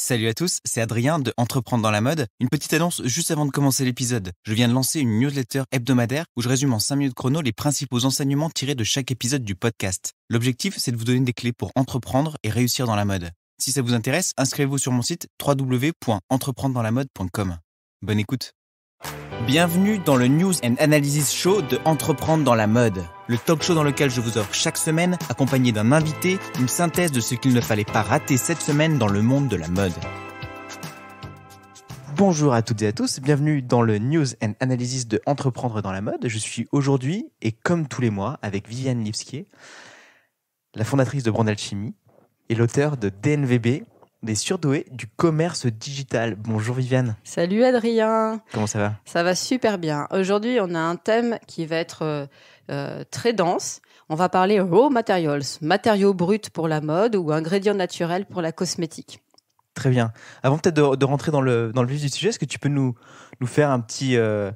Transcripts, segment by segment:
Salut à tous, c'est Adrien de Entreprendre dans la mode. Une petite annonce juste avant de commencer l'épisode. Je viens de lancer une newsletter hebdomadaire où je résume en 5 minutes chrono les principaux enseignements tirés de chaque épisode du podcast. L'objectif, c'est de vous donner des clés pour entreprendre et réussir dans la mode. Si ça vous intéresse, inscrivez-vous sur mon site www.Entreprendre-dans-la-mode.com. Bonne écoute. Bienvenue dans le News and Analysis Show de Entreprendre dans la mode, le talk show dans lequel je vous offre chaque semaine, accompagné d'un invité, une synthèse de ce qu'il ne fallait pas rater cette semaine dans le monde de la mode. Bonjour à toutes et à tous, bienvenue dans le News and Analysis de Entreprendre dans la mode. Je suis aujourd'hui, et comme tous les mois, avec Viviane Lipskier, la fondatrice de Brand Alchimie et l'auteur de DNVB, des surdoués du commerce digital. Bonjour Viviane. Salut Adrien. Comment ça va Ça va super bien. Aujourd'hui, on a un thème qui va être euh, euh, très dense. On va parler raw materials, matériaux bruts pour la mode ou ingrédients naturels pour la cosmétique. Très bien. Avant peut-être de, rentrer dans le, dans le vif du sujet, est-ce que tu peux nous, nous faire un petit, euh,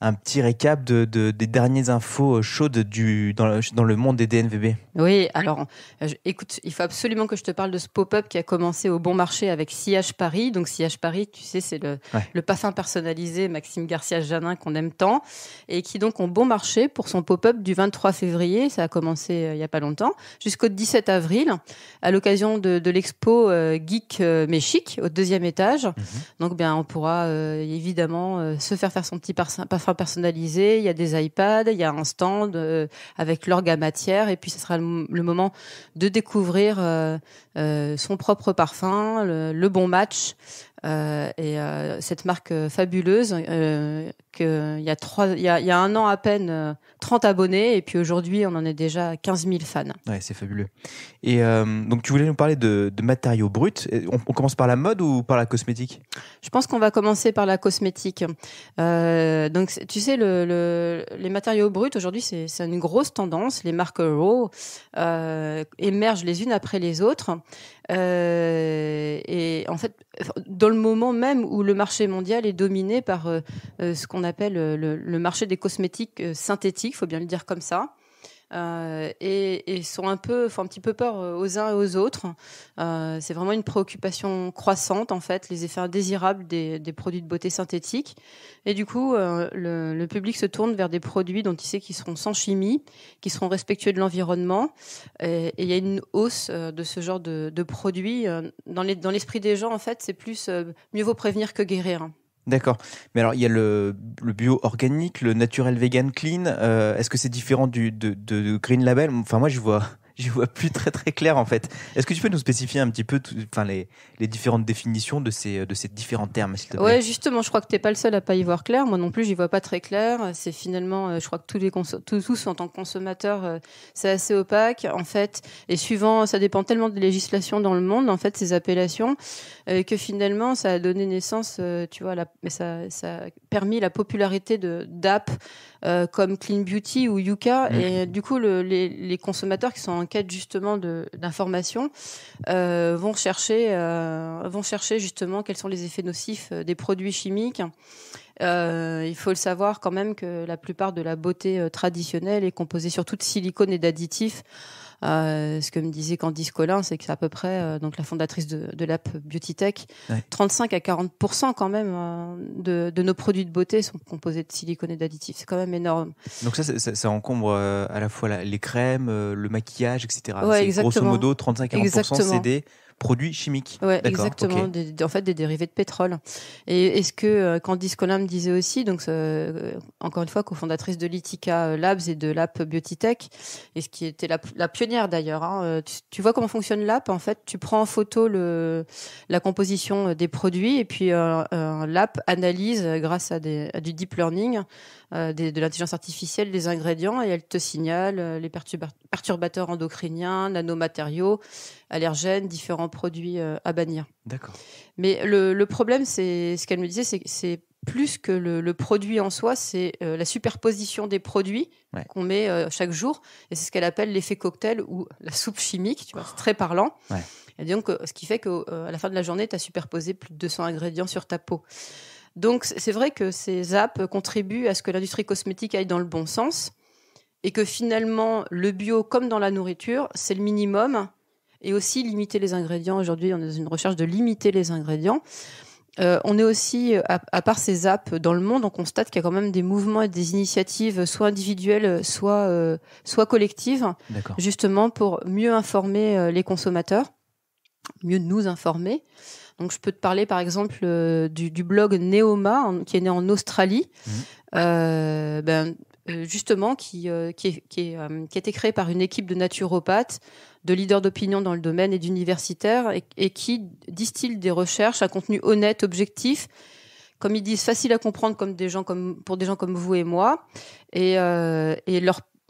un petit récap des dernières infos euh, chaudes du, dans, le, monde des DNVB. Oui, alors euh, écoute, il faut absolument que je te parle de ce pop-up qui a commencé au bon marché avec CH Paris. Donc CH Paris, tu sais, c'est le, parfum personnalisé Maxime Garcia-Janin qu'on aime tant et qui donc ont bon marché pour son pop-up du 23 février, ça a commencé euh, il n'y a pas longtemps, jusqu'au 17 avril à l'occasion de, l'expo Geek Mexique au deuxième étage. Mhm. Donc bien, on pourra évidemment se faire faire son petit parfum personnalisé. il y a des iPads, il y a un stand euh, avec l'orgue matière, et puis ce sera le, moment de découvrir euh, euh, son propre parfum, le bon match, euh, et euh, cette marque euh, fabuleuse, qu'il y, a il y, a, un an à peine, 30 abonnés, et puis aujourd'hui, on en est déjà 15 000 fans. Ouais, c'est fabuleux. Et donc, tu voulais nous parler de, matériaux bruts. On, commence par la mode ou par la cosmétique Je pense qu'on va commencer par la cosmétique. donc, tu sais, les matériaux bruts, aujourd'hui, c'est une grosse tendance. Les marques raw émergent les unes après les autres. Euh, et en fait, dans le moment même où le marché mondial est dominé par euh, euh, ce qu'on appelle le, le, marché des cosmétiques synthétiques, il faut bien le dire comme ça, euh, et, sont un peu, font un petit peu peur euh, aux uns et aux autres. Euh, c'est vraiment une préoccupation croissante en fait, les effets indésirables des, produits de beauté synthétique. Et du coup, le, public se tourne vers des produits dont il sait qu'ils seront sans chimie, qui seront respectueux de l'environnement. Et il y a une hausse de ce genre de, produits dans, dans l'esprit des gens. En fait, c'est plus mieux vaut prévenir que guérir. D'accord. Mais alors, il y a le, bio organique, le naturel vegan clean. Euh, est-ce que c'est différent du, Green Label Enfin, moi, je vois, j'y vois plus très très clair en fait. Est-ce que tu peux nous spécifier un petit peu enfin, les, les, différentes définitions de ces, de ces différents termes s'il te plaît Ouais, justement, je crois que tu n'es pas le seul à pas y voir clair. Moi non plus, j'y vois pas très clair. C'est finalement, euh, je crois que tous, les tous, en tant que consommateurs, euh, c'est assez opaque en fait. Et suivant, ça dépend tellement de législations dans le monde en fait, ces appellations, euh, que finalement, ça a donné naissance, tu vois, mais ça, ça a permis la popularité d'app comme Clean Beauty ou Yuka. Mm. Et du coup, les, les consommateurs qui sont en quête justement d'informations euh, vont chercher euh, vont chercher justement quels sont les effets nocifs euh, des produits chimiques. il faut le savoir quand même que la plupart de la beauté traditionnelle est composée surtout de silicone et d'additifs. Euh, ce que me disait Candice Collin, c'est que c'est à peu près, euh, donc la fondatrice de, de l'app Beauty Tech, 35 à 40% quand même euh, de, de, nos produits de beauté sont composés de silicone et d'additifs. C'est quand même énorme. Donc ça, ça, ça encombre euh, à la fois les crèmes, le maquillage, etc. Ouais, exactement. Grosso modo, 35 à 40%, c'est des produits chimiques. Oui, exactement. Des, en fait, des dérivés de pétrole. Et est-ce que euh, Candice Colin disait aussi, donc euh, encore une fois, cofondatrice de l'ITICA euh, Labs et de l'App Biotitech, et ce qui était la, pionnière d'ailleurs. Hein, tu, vois comment fonctionne l'app En fait, tu prends en photo le, la composition des produits et puis l'app analyse grâce à, à du deep learning euh, de l'intelligence artificielle des ingrédients et elle te signale euh, les perturbateurs endocriniens, nanomatériaux, allergènes, différents produits euh, à bannir. D'accord. Mais le, problème, c'est ce qu'elle me disait, c'est plus que le, produit en soi, c'est la superposition des produits qu'on met chaque jour. Et c'est ce qu'elle appelle l'effet cocktail ou la soupe chimique, tu vois, c'est très parlant. Et donc, ce qui fait qu'à à la fin de la journée, tu as superposé plus de 200 ingrédients sur ta peau. Donc c'est vrai que ces apps contribuent à ce que l'industrie cosmétique aille dans le bon sens et que finalement le bio, comme dans la nourriture, c'est le minimum et aussi limiter les ingrédients. Aujourd'hui, on est dans une recherche de limiter les ingrédients. Euh, on est aussi, à, part ces apps, dans le monde, on constate qu'il y a quand même des mouvements et des initiatives, soit individuelles, soit, euh, soit collectives, justement pour mieux informer euh, les consommateurs, mieux nous informer. Donc, je peux te parler, par exemple, euh, du, blog Neoma, qui est né en Australie. Mmh. Euh, ben, euh, justement, qui, qui, a été créé par une équipe de naturopathes, de leaders d'opinion dans le domaine et d'universitaires, et, qui distille des recherches à contenu honnête, objectif, comme ils disent, facile à comprendre comme des gens comme, pour des gens comme vous et moi. Et,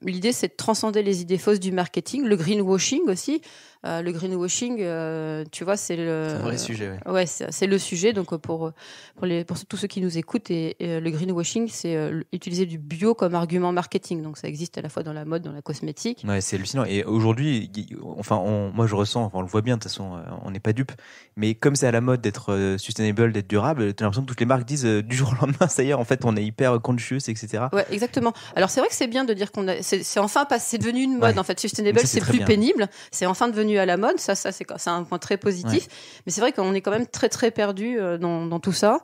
l'idée, c'est de transcender les idées fausses du marketing, le greenwashing aussi, euh, le greenwashing, euh, tu vois, c'est le sujet. Ouais, c'est le sujet. Donc euh, pour pour les pour tous ceux qui nous écoutent, et, le greenwashing, c'est utiliser du bio comme argument marketing. Donc ça existe à la fois dans la mode, dans la cosmétique. Ouais, c'est hallucinant. Et aujourd'hui, enfin, moi je ressens, on le voit bien. De toute façon, on n'est pas dupe. Mais comme c'est à la mode d'être sustainable, d'être durable, as l'impression que toutes les marques disent du jour au lendemain, ça y est, en fait, on est hyper conscious, etc. Ouais, exactement. Alors c'est vrai que c'est bien de dire qu'on a, c'est enfin passé. c'est devenu une mode en fait. Sustainable, c'est plus pénible. C'est enfin devenu à la mode. Ça, ça c'est un point très positif. Mais c'est vrai qu'on est quand même très très perdu euh, dans, tout ça.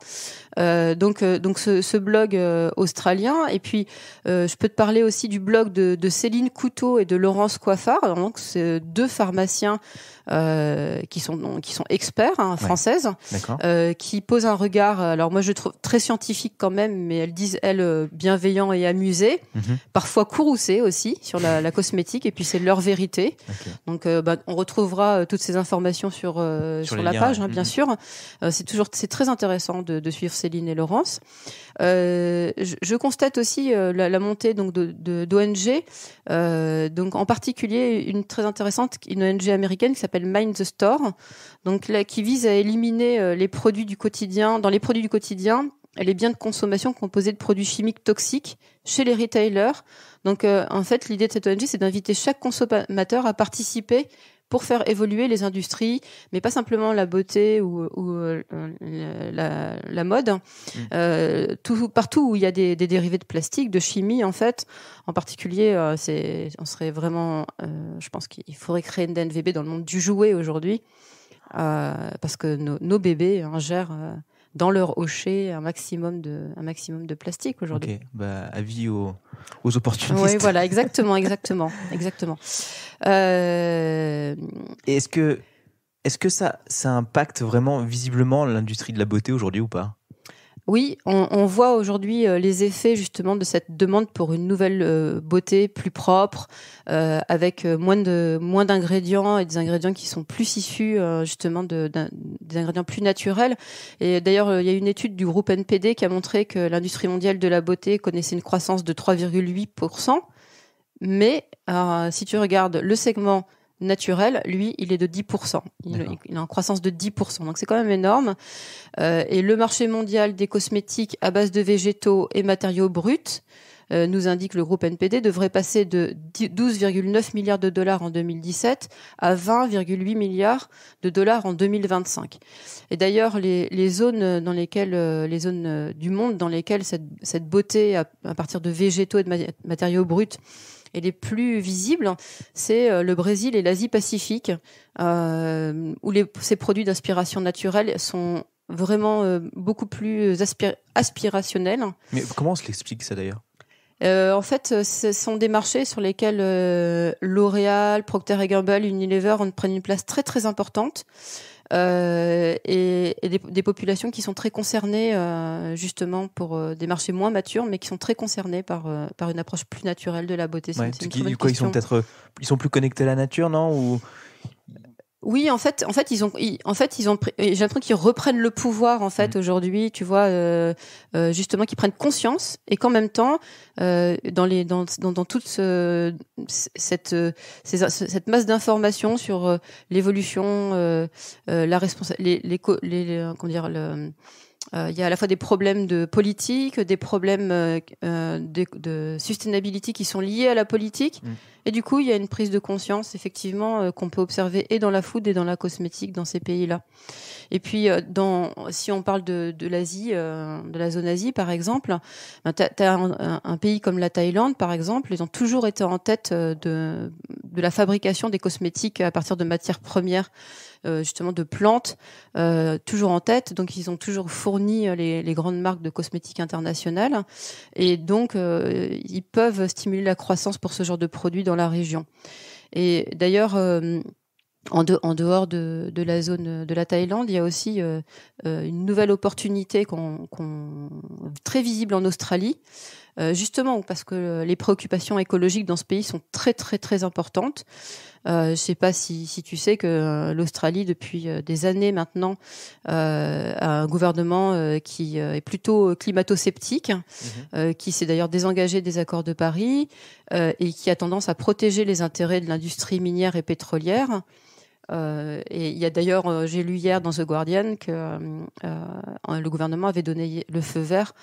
Euh, donc euh, donc ce, blog australien. Et puis je peux te parler aussi du blog de, Céline Couteau et de Laurence Coiffard. Donc deux pharmaciens euh, qui sont qui sont experts hein, françaises, euh, qui posent un regard. Euh, alors moi je trouve très scientifique quand même, mais elles disent elles bienveillant et amusés, mhm. parfois courroucé aussi sur la, la cosmétique. Et puis c'est leur vérité. Donc bah, on retrouvera toutes ces informations sur sur, la page hein, bien mhm. sûr. c'est toujours c'est très intéressant de, de, suivre Céline et Laurence. Je, je, constate aussi la, la, montée donc de d'ONG euh, donc en particulier une très intéressante, une ONG américaine qui s'appelle Mind the Store, donc qui vise à éliminer euh, les produits du quotidien, dans les produits du quotidien, les biens de consommation composés de produits chimiques toxiques chez les retailers. Donc euh, en fait, l'idée de cette ONG, c'est d'inviter chaque consommateur à participer pour faire évoluer les industries, mais pas simplement la beauté ou, ou euh, la, la, mode. Mm. Euh, tout, partout où il y a des, des, dérivés de plastique, de chimie, en fait, en particulier, euh, c'est, on serait vraiment, euh, je pense qu'il faudrait créer une DNVB dans le monde du jouet aujourd'hui, parce que nos bébés ingèrent hein, dans leur hocher un maximum de, un maximum de plastique aujourd'hui. Ok, bah, avis aux, aux opportunistes. Oui, voilà, exactement, exactement, exactement. Euh... Est-ce que, est-ce que ça, ça impacte vraiment visiblement l'industrie de la beauté aujourd'hui ou pas oui, on, voit aujourd'hui euh, les effets justement de cette demande pour une nouvelle euh, beauté plus propre, euh, avec moins de moins d'ingrédients et des ingrédients qui sont plus issus justement des ingrédients plus naturels. Et d'ailleurs, il y a une étude du groupe NPD qui a montré que l'industrie mondiale de la beauté connaissait une croissance de 3,8 mais si tu regardes le segment naturel, lui, il est de 10%. Il, est en croissance de 10%. Donc c'est quand même énorme. Euh, et le marché mondial des cosmétiques à base de végétaux et matériaux bruts, euh, nous indique le groupe NPD, devrait passer de 12,9 milliards de dollars en 2017 à 20,8 milliards de dollars en 2025. Et d'ailleurs, les, zones dans lesquelles, euh, les zones du monde dans lesquelles cette, beauté à, partir de végétaux et de matériaux bruts et les plus visibles, c'est euh, le Brésil et l'Asie-Pacifique, euh, où les, ces produits d'inspiration naturelle sont vraiment euh, beaucoup plus aspirationnels. Mais comment on se l'explique ça d'ailleurs en fait, ce sont des marchés sur lesquels L'Oréal, Procter Gamble, Unilever prennent une place très très importante. Euh, et, des, populations qui sont très concernées euh, justement pour euh, des marchés moins matures, mais qui sont très concernées par, par une approche plus naturelle de la beauté. Ouais, ils sont peut-être ils sont plus connectés à la nature, non oui, en fait, en fait, ils ont, en fait, ils ont, j'ai l'impression qu'ils reprennent le pouvoir en fait mmh. aujourd'hui, tu vois, euh, euh, justement, qu'ils prennent conscience et qu'en même temps, euh, dans les, dans, dans, toute cette, cette masse d'informations sur l'évolution, la responsabilité, les, les, les, comment dire, il y a à la fois des problèmes de politique, des problèmes de, sustainability qui sont liés à la politique. Mmh. Et du coup, il y a une prise de conscience, effectivement, euh, qu'on peut observer et dans la food et dans la cosmétique dans ces pays-là. Et puis, euh, dans, si on parle de, l'Asie, euh, de la zone Asie, par exemple, ben, tu as, un, pays comme la Thaïlande, par exemple, ils ont toujours été en tête de, de la fabrication des cosmétiques à partir de matières premières, justement de plantes, toujours en tête. Donc, ils ont toujours fourni les, grandes marques de cosmétiques internationales. Et donc, ils peuvent stimuler la croissance pour ce genre de produits la région. Et d'ailleurs, euh, en, en, dehors de, la zone de la Thaïlande, il y a aussi euh, euh, une nouvelle opportunité très visible en Australie, euh, justement parce que euh, les préoccupations écologiques dans ce pays sont très très très importantes. Euh, je ne sais pas si, si, tu sais que l'Australie, depuis des années maintenant, a un gouvernement qui est plutôt climato-sceptique, mhm. qui s'est d'ailleurs désengagé des accords de Paris et qui a tendance à protéger les intérêts de l'industrie minière et pétrolière. Euh, et il y a d'ailleurs, euh, j'ai lu hier dans The Guardian que euh, le gouvernement avait donné le feu vert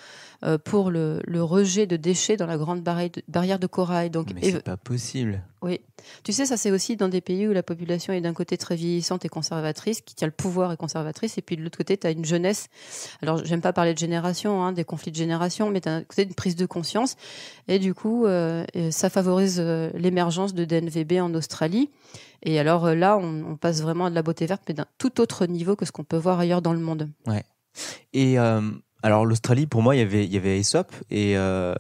pour le, rejet de déchets dans la grande barrière de corail. Donc, Mais c'est pas possible. Oui. Tu sais, ça c'est aussi dans des pays où la population est d'un côté très vieillissante et conservatrice, qui tient le pouvoir et conservatrice, et puis de l'autre côté, tu as une jeunesse. Alors, j'aime pas parler de génération, hein, des conflits de génération, mais tu as une prise de conscience. Et du coup, ça favorise l'émergence de DNVB en Australie. Et alors euh, là, on, passe vraiment à de la beauté verte, mais d'un tout autre niveau que ce qu'on peut voir ailleurs dans le monde. Ouais. Et euh, alors l'Australie, pour moi, il y avait, y avait Aesop, et euh,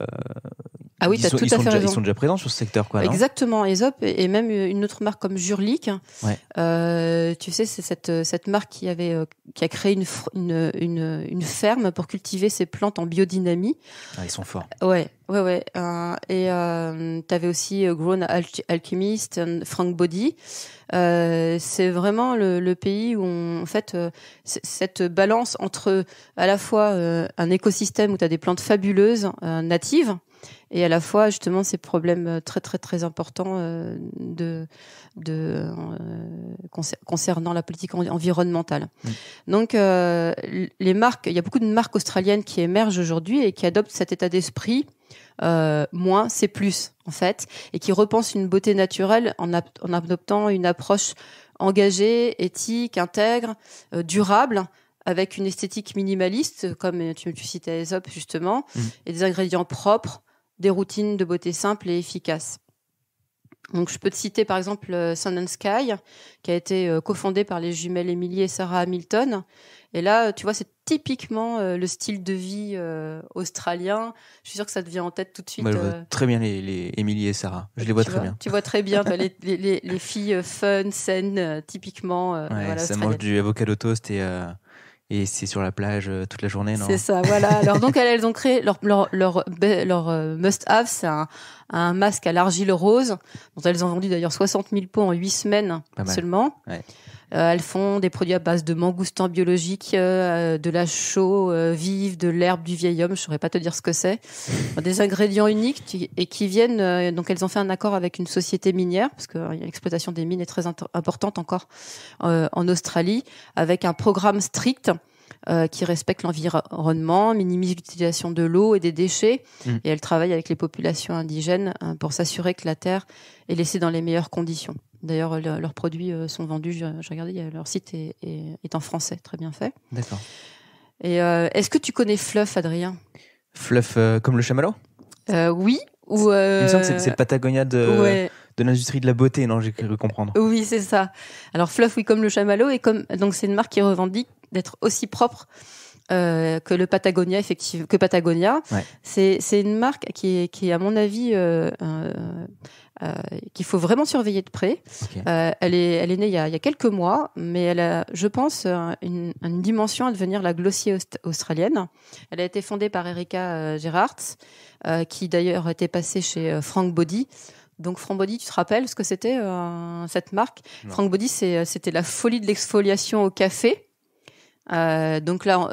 ah oui, tout à fait raison. Ils sont déjà présents sur ce secteur, quoi. Exactement, Aesop et même euh, une autre marque comme Jurlik. Ouais. Euh, tu sais, c'est cette, euh, cette marque qui, avait, euh, qui a créé une, une, une, ferme pour cultiver ses plantes en biodynamie. Ah, ils sont forts. Ouais, ouais, ouais. Euh, et euh, tu avais aussi Grown Alchemist, Frank Body. c'est vraiment le, le, pays où, on, en fait, cette balance entre à la fois un écosystème où tu as des plantes fabuleuses, natives, et à la fois justement ces problèmes euh, très très très importants euh, de, euh, concernant la politique environnementale. Mm. Donc les marques, il y a beaucoup de marques australiennes qui émergent aujourd'hui et qui adoptent cet état d'esprit. moins c'est plus en fait et qui repensent une beauté naturelle en, adoptant une approche engagée, éthique, intègre, durable avec une esthétique minimaliste comme tu, citais Aesop justement mm. et des ingrédients propres des routines de beauté simples et efficaces. Donc, je peux te citer par exemple euh, Sun and Sky, qui a été euh, cofondée par les jumelles Emily et Sarah Hamilton. Et là, euh, tu vois, c'est typiquement le style de vie australien. Je suis sûre que ça te vient en tête tout de suite. je vois très bien les, les Emily et Sarah. Je les vois très bien. Tu vois très bien bah, les, filles fun, saines, typiquement. Ouais, ça mange du avocado toast et et c'est sur la plage euh, toute la journée, non C'est ça, voilà. Alors donc elles ont créé leur leur leur, euh, must-have, c'est un, masque à l'argile rose dont elles ont vendu d'ailleurs 60 000 pots en 8 semaines seulement. Ouais. Euh, elles font des produits à base de mangoustans biologiques, euh, de la chaux euh, vive, de l'herbe du vieil homme, je saurais pas te dire ce que c'est. Des ingrédients uniques et qui viennent, donc elles ont fait un accord avec une société minière, parce que l'exploitation des mines est très importante encore en Australie, avec un programme strict qui respecte l'environnement, minimise l'utilisation de l'eau et des déchets. Mmh. Et elles travaillent avec les populations indigènes pour s'assurer que la terre est laissée dans les meilleures conditions. D'ailleurs, leurs produits euh, sont vendus. Je, regardais, leur site est, en français, très bien fait. D'accord. Et euh, est-ce que tu connais Fluff, Adrien Fluff euh, comme le chamallow Oui. Ou Il c'est le Patagonia de, l'industrie de la beauté, non J'ai cru comprendre. Oui, c'est ça. Alors Fluff, oui, comme le chamallow, et comme donc c'est une marque qui revendique d'être aussi propre que le Patagonia, effectivement, que Patagonia. C'est une marque qui qui à mon avis, euh, qu'il faut vraiment surveiller de près. Euh, elle, est, elle est née il y, a, quelques mois, mais elle a, je pense, euh, une, dimension à devenir la glossier australienne. Elle a été fondée par Erika Gerhardt, qui d'ailleurs était passée chez Frank Body. Donc Frank Body, tu te rappelles ce que c'était cette marque Frank Body, c'était la folie de l'exfoliation au café. donc là,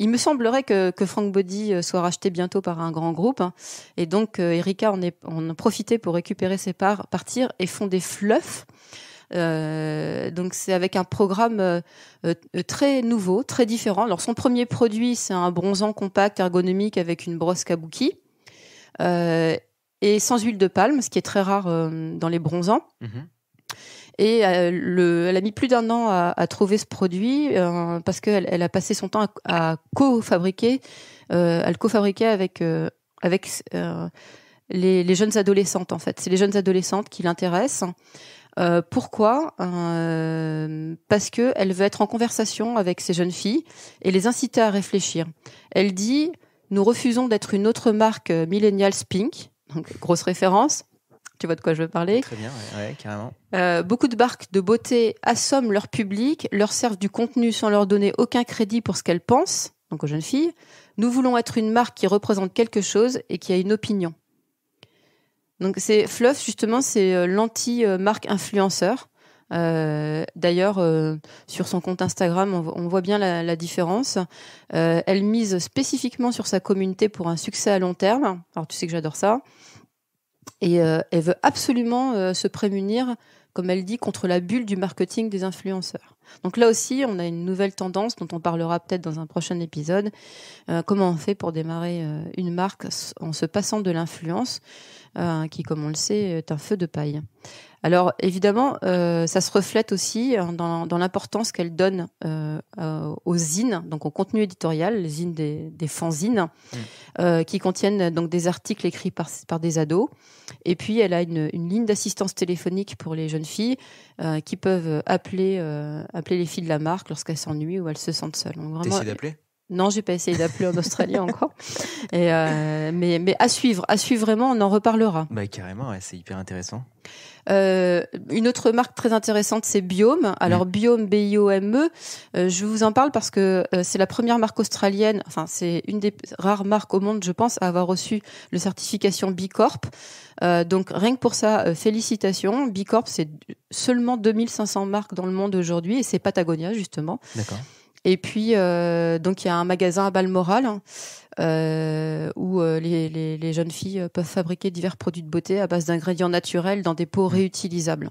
il me semblerait que, que Frank Body euh, soit racheté bientôt par un grand groupe. et donc, euh, Erika en, est, en a profité pour récupérer ses parts, partir et fonder Fluff. Euh, donc c'est avec un programme euh, très nouveau, très différent. Alors son premier produit, c'est un bronzant compact ergonomique avec une brosse kabuki et sans huile de palme, ce qui est très rare dans les bronzants. Mm-hmm. Et euh, elle, a mis plus d'un an à, trouver ce produit euh, parce qu'elle a passé son temps à, co-fabriquer, euh, le co-fabriquer avec avec les, jeunes adolescentes en fait. C'est les jeunes adolescentes qui l'intéressent. pourquoi Parce qu'elle veut être en conversation avec ces jeunes filles et les inciter à réfléchir. Elle dit nous refusons d'être une autre marque millennial pink, donc grosse référence. Tu vois de quoi je veux parler Très bien, carrément. Euh, beaucoup de barques de beauté assomment leur public, leur servent du contenu sans leur donner aucun crédit pour ce qu'elles pensent, donc aux jeunes filles. Nous voulons être une marque qui représente quelque chose et qui a une opinion. Donc c'est fluff justement, c'est euh, l'anti-marque influenceur. Euh, d'ailleurs, sur son compte Instagram, on, voit bien la, différence. elle mise spécifiquement sur sa communauté pour un succès à long terme. Alors tu sais que j'adore ça. Et euh, elle veut absolument euh, se prémunir, comme elle dit, contre la bulle du marketing des influenceurs. Donc là aussi, on a une nouvelle tendance dont on parlera peut-être dans un prochain épisode. Euh, comment on fait pour démarrer une marque en se passant de l'influence, qui, comme on le sait, est un feu de paille. Alors évidemment, euh, ça se reflète aussi hein, dans, l'importance qu'elle donne euh, euh, aux zines, donc au contenu éditorial, les zines des, des fanzines, mm. qui contiennent donc des articles écrits par, des ados. Et puis elle a une, ligne d'assistance téléphonique pour les jeunes filles qui peuvent appeler, appeler les filles de la marque lorsqu'elles s'ennuient ou elles se sentent seules. Donc, d'appeler non, j'ai pas essayé d'appeler en Australie encore. Et euh, mais, mais à suivre, à suivre vraiment, on en reparlera. Bah carrément, c'est hyper intéressant. Euh, une autre marque très intéressante, c'est Biome. Alors mm. Biome, B-I-O-M-E. Euh, je vous en parle parce que c'est la première marque australienne. Enfin, c'est une des rares marques au monde, je pense, à avoir reçu le certification B Corp. donc rien que pour ça, félicitations. B Corp, c'est seulement 2500 marques dans le monde aujourd'hui, et c'est Patagonia justement. D'accord. Et puis, euh, donc, il y a un magasin à Balmoral hein, euh, où euh, les, jeunes filles peuvent fabriquer divers produits de beauté à base d'ingrédients naturels dans des pots mmh. réutilisables.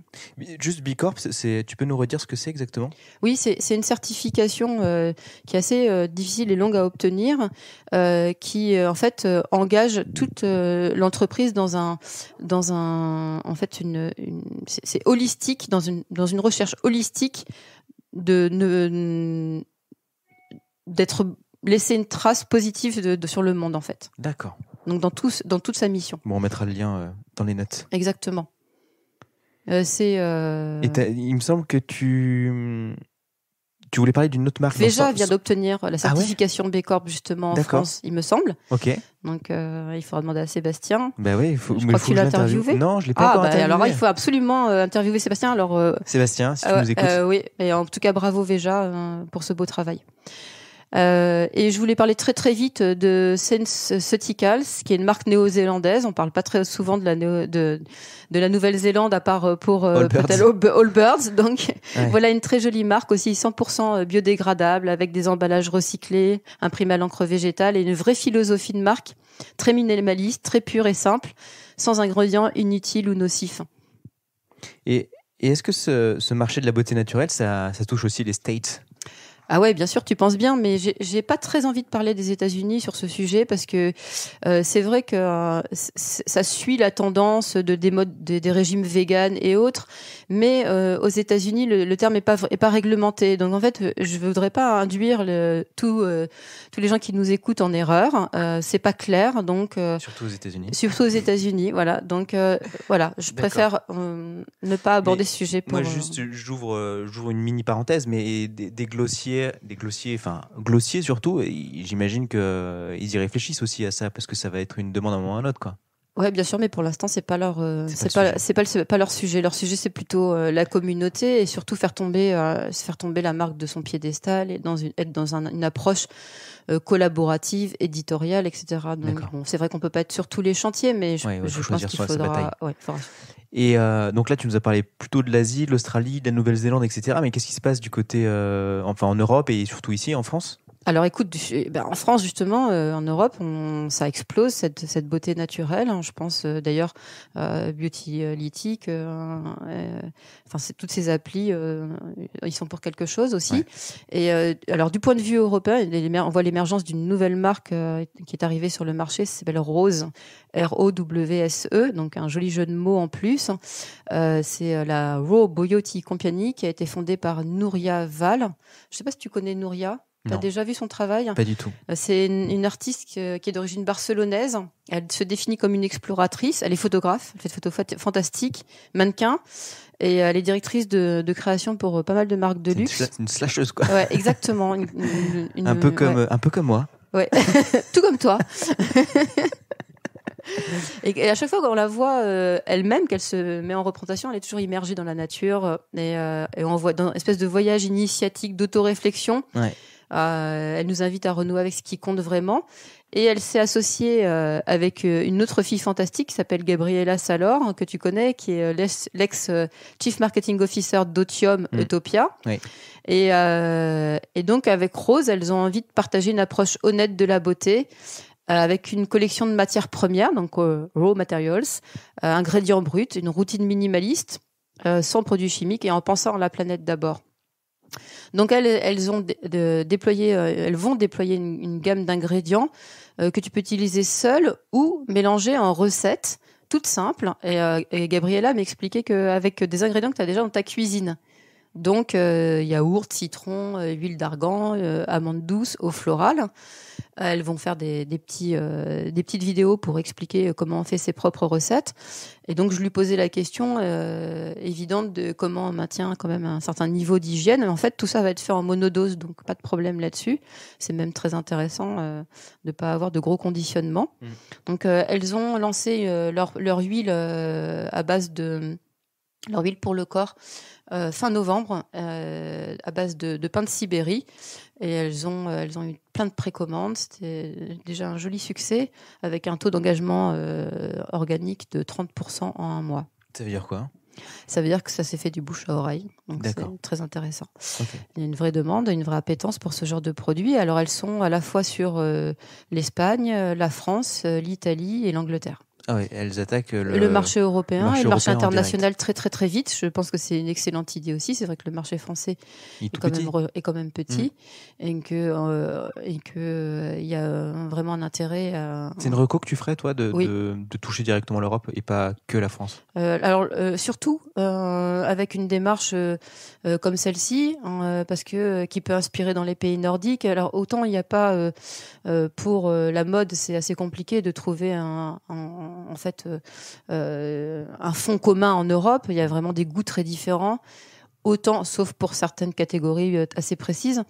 Juste Bicorp, tu peux nous redire ce que c'est exactement Oui, c'est une certification qui est assez difficile et longue à obtenir, qui en fait engage toute l'entreprise dans un, dans un, en fait, une, c'est holistique dans une dans une recherche holistique de, d'être laissé une trace positive sur le monde en fait. D'accord. Donc dans tout, dans toute sa mission. on mettra le lien euh, dans les notes. Exactement. Euh, c'est. Euh, il me semble que tu hum, tu voulais parler d'une autre marque. Déjà vient d'obtenir la ah certification B Corp justement en France, il me semble. Ok. Donc il faudra demander à Sébastien. Ben oui, il faut. Je crois qu'il que Non, je l'ai pas ah, encore ben, Alors il faut absolument interviewer Sébastien. Alors. Sébastien, si tu nous écoutes. oui, et en tout cas bravo Véja pour ce beau travail. Euh, et je voulais parler très très vite de Senseuticals, qui est une marque néo-zélandaise. On parle pas très souvent de la de, la Nouvelle-Zélande à part euh, pour euh, All, Birds. Donc voilà une très jolie marque aussi 100% euh, biodégradable avec des emballages recyclés, imprimés à l'encre végétale et une vraie philosophie de marque très minimaliste, très pure et simple, sans ingrédients inutiles ou nocifs. Et, est-ce que ce, marché de la beauté naturelle, ça touche aussi les States ah ouais, bien sûr, tu penses bien, mais j'ai pas très envie de parler des États-Unis sur ce sujet parce que euh, c'est vrai que euh, ça suit la tendance de des modes des, régimes véganes et autres, mais euh, aux États-Unis le, terme est pas est pas réglementé. Donc en fait, je voudrais pas induire le, tout, euh, tous les gens qui nous écoutent en erreur. Euh, c'est pas clair, donc surtout aux États-Unis. Surtout aux États-Unis, voilà. Donc voilà, je préfère ne pas aborder ce sujet. Pour, moi, juste j'ouvre j'ouvre une mini parenthèse, mais des, des glossiers des glossiers, enfin glossiers surtout. J'imagine qu'ils euh, y réfléchissent aussi à ça parce que ça va être une demande à un moment ou à un autre, quoi. Ouais, bien sûr, mais pour l'instant, c'est pas leur, euh, c'est pas, pas, leur sujet. Leur sujet, c'est plutôt euh, la communauté et surtout faire tomber, faire tomber la marque de son piédestal et dans une, être dans une approche collaborative, éditoriale, etc. Donc, c'est vrai qu'on peut pas être sur tous les chantiers, mais je, pense qu'il faudra, et euh, donc là, tu nous as parlé plutôt de l'Asie, de l'Australie, de la Nouvelle-Zélande, etc. Mais qu'est-ce qui se passe du côté, euh, enfin en Europe et surtout ici, en France alors écoute, eh ben, en France justement, euh, en Europe, ça explose cette, beauté naturelle. Hein. je pense euh, d'ailleurs beauty Beautylytic, euh, enfin toutes ces applis, ils sont pour quelque chose aussi. Et alors du point de vue européen, on voit l'émergence d'une nouvelle marque qui est arrivée sur le marché, c'est belle Rose, R-O-W-S-E, donc un joli jeu de mots en plus. c'est la Raw Beauty Company qui a été fondée par Nouria Val. Je ne sais pas si tu connais Nouria. T'as déjà vu son travail Pas du tout. Euh, c'est une, artiste euh, qui est d'origine barcelonaise. Elle se définit comme une exploratrice. Elle est photographe. Elle fait des photos fantastiques, mannequin. Et euh, elle est directrice de, création pour pas mal de marques de luxe. Une, une slasheuse, quoi. Ouais, exactement. un, peu comme, un peu comme moi. Ouais, tout comme toi. et, à chaque fois qu'on la voit elle-même, qu'elle se met en représentation, elle est toujours immergée dans la nature et, on voit dans une espèce de voyage initiatique d'autoréflexion. Ouais. Euh, elle nous invite à renouer avec ce qui compte vraiment. Et elle s'est associée euh, avec euh, une autre fille fantastique qui s'appelle Gabriela Salor, hein, que tu connais, qui est l'ex-chief marketing officer d'Otium mm. Utopia. Et, et, donc, avec Rose, elles ont envie de partager une approche honnête de la beauté avec une collection de matières premières, donc raw materials, ingrédients bruts, une routine minimaliste, sans produits chimiques et en pensant à la planète d'abord. Donc elles, ont de euh, elles vont déployer une, gamme d'ingrédients euh, que tu peux utiliser seul ou mélanger en recette toute simple. Et, euh, et Gabriella m'expliquait qu'avec des ingrédients que tu as déjà dans ta cuisine, donc, euh, yaourt, citron, euh, huile d'argan, euh, amande douce, eau florale. Euh, elles vont faire des, petits, des petites vidéos pour expliquer comment on fait ses propres recettes. Et donc, je lui posais la question évidente de comment on maintient quand même un certain niveau d'hygiène. En fait, tout ça va être fait en monodose, donc pas de problème là-dessus. C'est même très intéressant de ne pas avoir de gros conditionnements. Mmh. Donc, elles ont lancé leur, leur huile à base de leur huile pour le corps euh, fin novembre euh, à base de, pain de Sibérie. Et elles ont, euh, elles ont eu plein de précommandes. C'était déjà un joli succès avec un taux d'engagement organique de 30% en un mois. Ça veut dire quoi ça veut dire que ça s'est fait du bouche à oreille. Donc c'est très intéressant. Il y a une vraie demande, une vraie appétence pour ce genre de produits. Alors elles sont à la fois sur l'Espagne, la France, l'Italie et l'Angleterre. Ah oui, elles attaquent le, marché européen et le marché international très très très vite. Je pense que c'est une excellente idée aussi. C'est vrai que le marché français est quand, même petit mm. et que euh, et que euh, il y a vraiment un intérêt. À... C'est une reco que tu ferais toi de, de, toucher directement l'Europe et pas que la France. Euh, alors surtout avec une démarche comme celle-ci parce que qui peut inspirer dans les pays nordiques. Alors autant il n'y a pas pour la mode c'est assez compliqué de trouver un en fait euh, euh, un fond commun en Europe. Il y a vraiment des goûts très différents, autant, sauf pour certaines catégories euh, assez précises.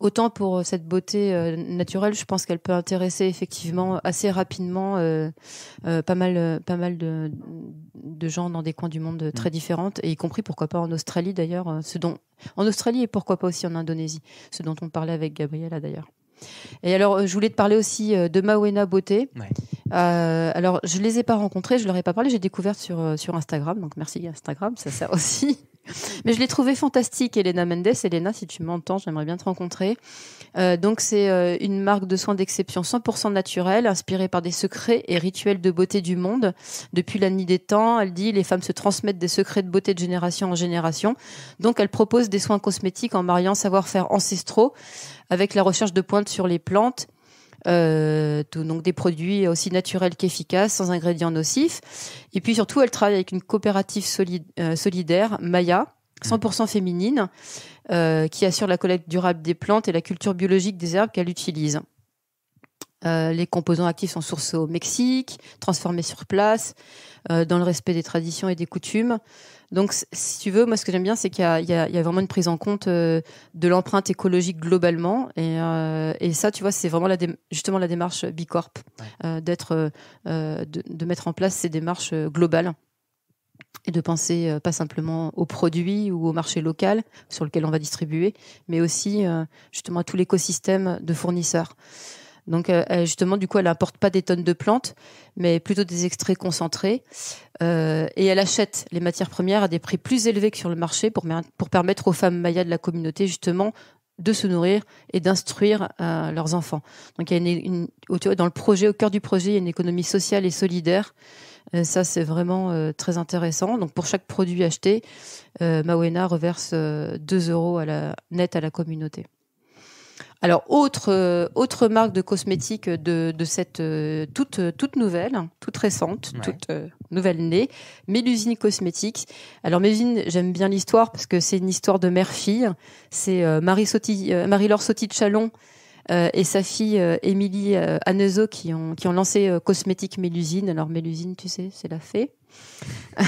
Autant pour cette beauté naturelle, je pense qu'elle peut intéresser effectivement assez rapidement pas mal, pas mal de, gens dans des coins du monde très mm. différents, et y compris pourquoi pas en Australie d'ailleurs, ce dont en Australie et pourquoi pas aussi en Indonésie, ce dont on parlait avec Gabriela d'ailleurs. Et alors, je voulais te parler aussi de Mawena Beauté, euh, alors, je les ai pas rencontrés, je leur ai pas parlé, j'ai découvert sur, euh, sur Instagram, donc merci Instagram, ça sert aussi. Mais je l'ai trouvé fantastique, Elena Mendes. Elena, si tu m'entends, j'aimerais bien te rencontrer. Euh, donc, c'est une marque de soins d'exception 100% naturelle, inspirée par des secrets et rituels de beauté du monde. Depuis la nuit des temps, elle dit les femmes se transmettent des secrets de beauté de génération en génération. Donc, elle propose des soins cosmétiques en mariant savoir-faire ancestraux avec la recherche de pointe sur les plantes euh, donc des produits aussi naturels qu'efficaces, sans ingrédients nocifs. Et puis surtout, elle travaille avec une coopérative euh, solidaire, Maya, 100% féminine, euh, qui assure la collecte durable des plantes et la culture biologique des herbes qu'elle utilise. les composants actifs sont sourcés au Mexique, transformés sur place, dans le respect des traditions et des coutumes. Donc, si tu veux, moi, ce que j'aime bien, c'est qu'il y, a vraiment une prise en compte euh, de l'empreinte écologique globalement. Et, euh, et, ça, tu vois, c'est vraiment la justement la démarche Bicorp, euh, d'être, de, mettre en place ces démarches globales et de penser pas simplement aux produits ou au marché local sur lequel on va distribuer, mais aussi justement à tout l'écosystème de fournisseurs. Donc justement, du coup, elle n'importe pas des tonnes de plantes, mais plutôt des extraits concentrés euh, et elle achète les matières premières à des prix plus élevés que sur le marché pour, permettre aux femmes mayas de la communauté justement de se nourrir et d'instruire euh, leurs enfants. Donc dans le projet, au cœur du projet, il y a une économie sociale et solidaire. Euh, ça, c'est vraiment très intéressant. Donc pour chaque produit acheté, Mawena reverse 2 euros net à la communauté. Alors, autre, euh, autre marque de cosmétiques de, de cette euh, toute, euh, toute nouvelle, hein, toute récente, toute nouvelle née, Mélusine Cosmétiques. Alors, Mélusine, j'aime bien l'histoire parce que c'est une histoire de mère-fille. C'est euh, Marie Marie-Laure Sauti de Chalon et sa fille Émilie Anezo qui ont, qui ont lancé Cosmétiques Mélusine. Alors, Mélusine, tu sais, c'est la fée.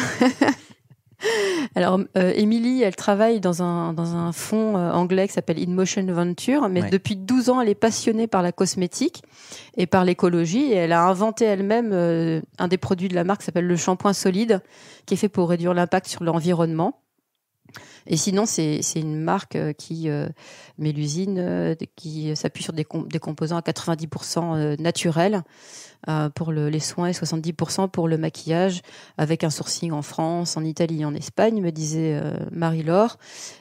Alors, euh, Émilie, elle travaille dans un, dans un fonds euh, anglais qui s'appelle InMotion Venture, mais depuis 12 ans, elle est passionnée par la cosmétique et par l'écologie. Et elle a inventé elle-même euh, un des produits de la marque qui s'appelle le shampoing solide, qui est fait pour réduire l'impact sur l'environnement. Et sinon, c'est une marque qui, met l'usine, qui s'appuie sur des, des composants à 90% naturels. Euh, pour les soins et 70% pour le maquillage, avec un sourcing en France, en Italie, en Espagne, me disait euh, Marie-Laure,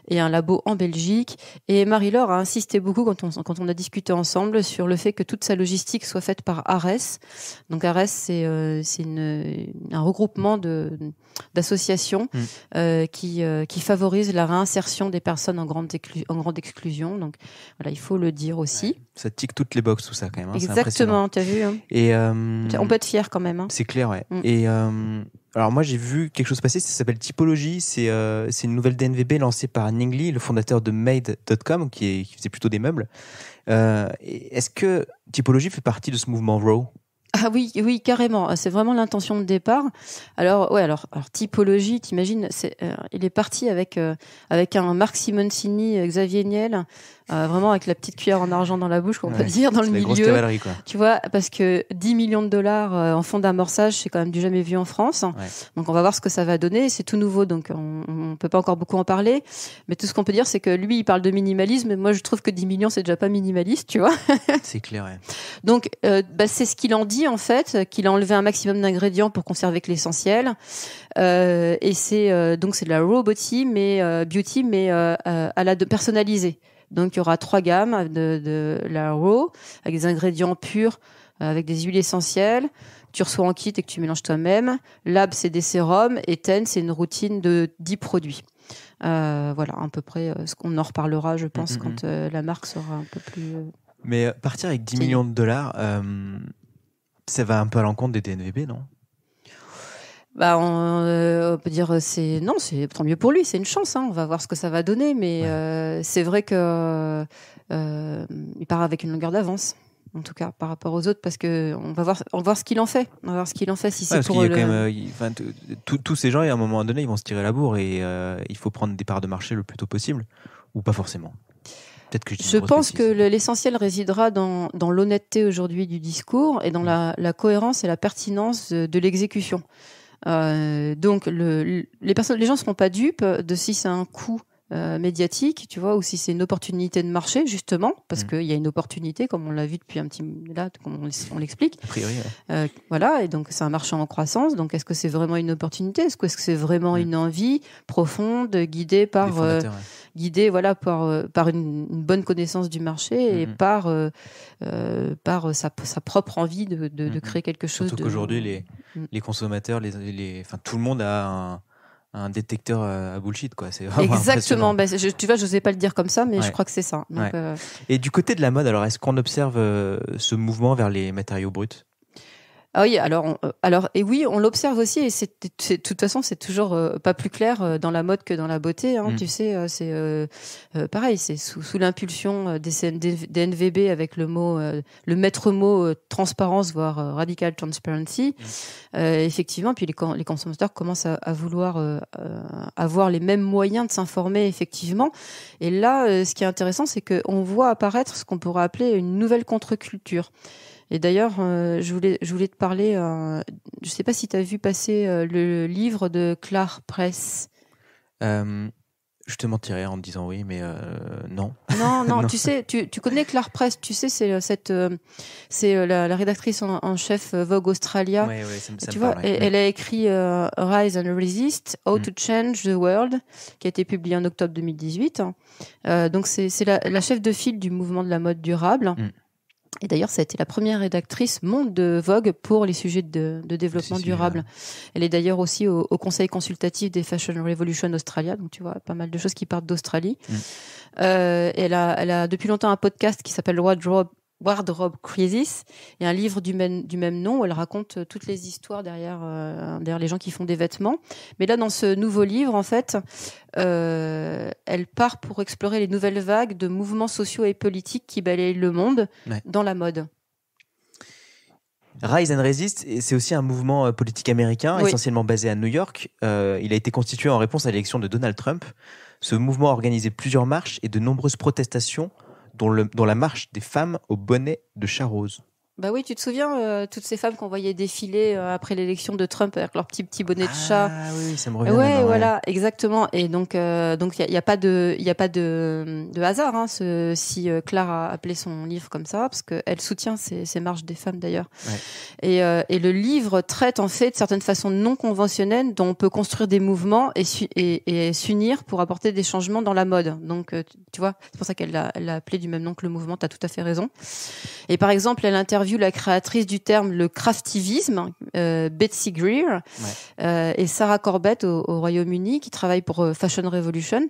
et un labo en Belgique. Et Marie-Laure a insisté beaucoup quand on, quand on a discuté ensemble sur le fait que toute sa logistique soit faite par ARES. Donc ARES, c'est euh, un regroupement d'associations mm. qui, qui favorise la réinsertion des personnes en grande, en grande exclusion. Donc voilà, il faut le dire aussi. ça tique toutes les boxes, tout ça, quand même. Hein, Exactement, tu as vu. Hein. Et on euh, peut être fier quand même. Hein. C'est clair, ouais. Mm. Et euh, alors moi j'ai vu quelque chose passer, ça s'appelle Typologie, c'est euh, une nouvelle DNVB lancée par Ning le fondateur de Made.com, qui, qui faisait plutôt des meubles. Est-ce que Typologie fait partie de ce mouvement Raw ah oui, oui, carrément. C'est vraiment l'intention de départ. Alors, ouais, alors, typologie, t'imagines, c'est, euh, il est parti avec euh, avec un Marc Simoncini, euh, Xavier Niel, vraiment avec la petite cuillère en argent dans la bouche, qu'on peut dire, dans le milieu. Quoi. Tu vois, parce que 10 millions de dollars en fonds d'amorçage, c'est quand même du jamais vu en France. Donc, on va voir ce que ça va donner. C'est tout nouveau, donc on, peut pas encore beaucoup en parler. Mais tout ce qu'on peut dire, c'est que lui, il parle de minimalisme. moi, je trouve que 10 millions, c'est déjà pas minimaliste, tu vois. c'est clair. Donc, bah, c'est ce qu'il en dit en fait qu'il a enlevé un maximum d'ingrédients pour conserver que l'essentiel. Euh, et c'est euh, donc c'est de la raw euh, beauty, mais beauty, mais à la de personnalisée. Donc il y aura trois gammes de, la raw avec des ingrédients purs, avec des huiles essentielles. Tu reçois en kit et que tu mélanges toi-même. Lab c'est des sérums et Ten c'est une routine de 10 produits. voilà à peu près ce qu'on en reparlera je pense mm, mm, quand mm. la marque sera un peu plus. Mais partir avec 10 millions de dollars, ça va un peu à l'encontre des TNVB, non bah euh, on, peut dire euh, c'est non, c'est tant mieux pour lui, c'est une chance. Hein. on va voir ce que ça va donner, mais euh, c'est vrai que il part avec une longueur d'avance, en tout cas par rapport aux autres, parce que on va voir, on va voir ce qu'il en fait, on va voir ce qu'il en fait si c'est pour tous ces gens, à un moment donné, ils vont se tirer la bourre et il faut prendre des parts de marché le plus tôt possible, ou pas forcément je, pense que l'essentiel résidera dans, l'honnêteté aujourd'hui du discours et dans mm. la, cohérence et la pertinence de, l'exécution. Euh, donc les personnes, les gens seront pas dupes de si c'est un coup euh, médiatique, tu vois, ou si c'est une opportunité de marché, justement, parce mm. qu'il y a une opportunité, comme on l'a vu depuis un petit là, comme on, l'explique. A priori. Euh, voilà, et donc c'est un marché en croissance. Donc est-ce que c'est vraiment une opportunité Est-ce que c'est vraiment mm. une envie profonde, guidée par, euh, voilà par par une, bonne connaissance du marché et mm-hmm. par par sa, propre envie de, mm-hmm. créer quelque chose. Surtout de... qu'aujourd'hui mm. les consommateurs, les, les, tout le monde a un un détecteur euh, à bullshit quoi c'est exactement bah, tu vois je n'osais pas le dire comme ça mais je crois que c'est ça euh, et du côté de la mode alors est-ce qu'on observe euh, ce mouvement vers les matériaux bruts ah oui, alors, euh, alors et oui, on l'observe aussi, et c'est de toute façon, c'est toujours euh, pas plus clair euh, dans la mode que dans la beauté. Hein, mm. Tu sais, c'est pareil, c'est sous, l'impulsion des, NVB avec le mot, le maître mot transparence, voire radical transparency. Mm. effectivement, puis les, les consommateurs commencent à, à vouloir avoir les mêmes moyens de s'informer effectivement. Et là, ce qui est intéressant, c'est que qu'on voit apparaître ce qu'on pourrait appeler une nouvelle contre-culture. Et d'ailleurs, euh, je, voulais, je voulais te parler, je euh, je sais pas si tu as vu passer euh, le livre de Clar Press. je te mentirais en disant oui, mais non. non. Non, tu sais, tu, connais Clar Press, tu sais, c'est cette, c'est la, rédactrice en, chef Vogue Australia. Oui, oui, ça me, ça tu vois, elle a écrit Rise and Resist, How to mm. Change the World, qui a été publié en octobre 2018. donc c'est la, chef de file du mouvement de la mode durable. Mm. Et d'ailleurs, ça a été la première rédactrice monde de Vogue pour les sujets de, de développement durable. Elle est d'ailleurs aussi au, conseil consultatif des Fashion Revolution Australia, donc tu vois, pas mal de choses qui partent d'Australie. Mm. Euh, elle, a, elle a depuis longtemps un podcast qui s'appelle Drop. Wardrobe Crisis. et un livre du même, du même nom où elle raconte euh, toutes les histoires derrière, euh, derrière les gens qui font des vêtements. Mais là, dans ce nouveau livre, en fait, euh, elle part pour explorer les nouvelles vagues de mouvements sociaux et politiques qui balayent le monde dans la mode. Rise and Resist, c'est aussi un mouvement politique américain essentiellement basé à New York. il a été constitué en réponse à l'élection de Donald Trump. Ce mouvement a organisé plusieurs marches et de nombreuses protestations dont, le, la marche des femmes au bonnet de charose. Bah oui, tu te souviens, euh, toutes ces femmes qu'on voyait défiler euh, après l'élection de Trump avec leurs petit petit bonnet de chat. Ah oui, ça me revient. Ouais, voilà, exactement. Et donc, euh, donc il n'y a, pas de, il a pas de, de hasard hein, ce, si Clara a appelé son livre comme ça, parce qu'elle soutient ces, ces, marches des femmes d'ailleurs. Et, et, le livre traite en fait de certaines façons non conventionnelles dont on peut construire des mouvements et, et, s'unir pour apporter des changements dans la mode. Donc, tu vois, c'est pour ça qu'elle l'a appelé du même nom que le mouvement. tu as tout à fait raison. Et par exemple, elle interdit la créatrice du terme le craftivisme, euh, Betsy Greer, euh, et Sarah Corbett au, Royaume-Uni, qui travaille pour euh, Fashion Revolution.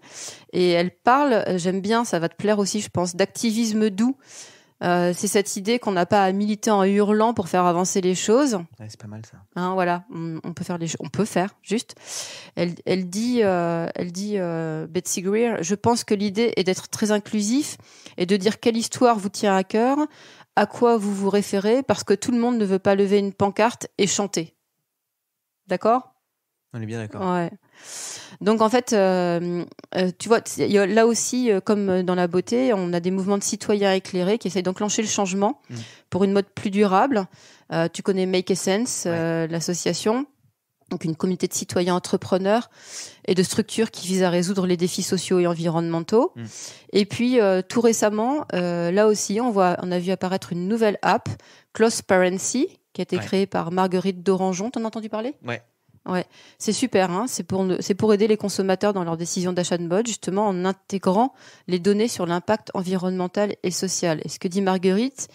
Et elle parle, j'aime bien, ça va te plaire aussi, je pense, d'activisme doux. c'est cette idée qu'on n'a pas à militer en hurlant pour faire avancer les choses. c'est pas mal ça. Hein, voilà, on, peut faire les on peut faire juste. Elle, elle dit, elle dit Betsy Greer, je pense que l'idée est d'être très inclusif et de dire quelle histoire vous tient à cœur, à quoi vous vous référez parce que tout le monde ne veut pas lever une pancarte et chanter. D'accord On est bien d'accord. Donc en fait, euh, euh, tu vois, là aussi, euh, comme dans la beauté, on a des mouvements de citoyens éclairés qui essayent d'enclencher le changement mm. pour une mode plus durable. tu connais Make a Sense, l'association donc une communauté de citoyens entrepreneurs et de structures qui visent à résoudre les défis sociaux et environnementaux. Mmh. Et puis euh, tout récemment, euh, là aussi, on voit, on a vu apparaître une nouvelle app, Close Parency, qui a été créée par Marguerite Dorangeon. T'en as entendu parler Ouais. Ouais, c'est super. Hein. c'est pour c'est pour aider les consommateurs dans leurs décisions d'achat de mode, justement en intégrant les données sur l'impact environnemental et social. Et ce que dit Marguerite,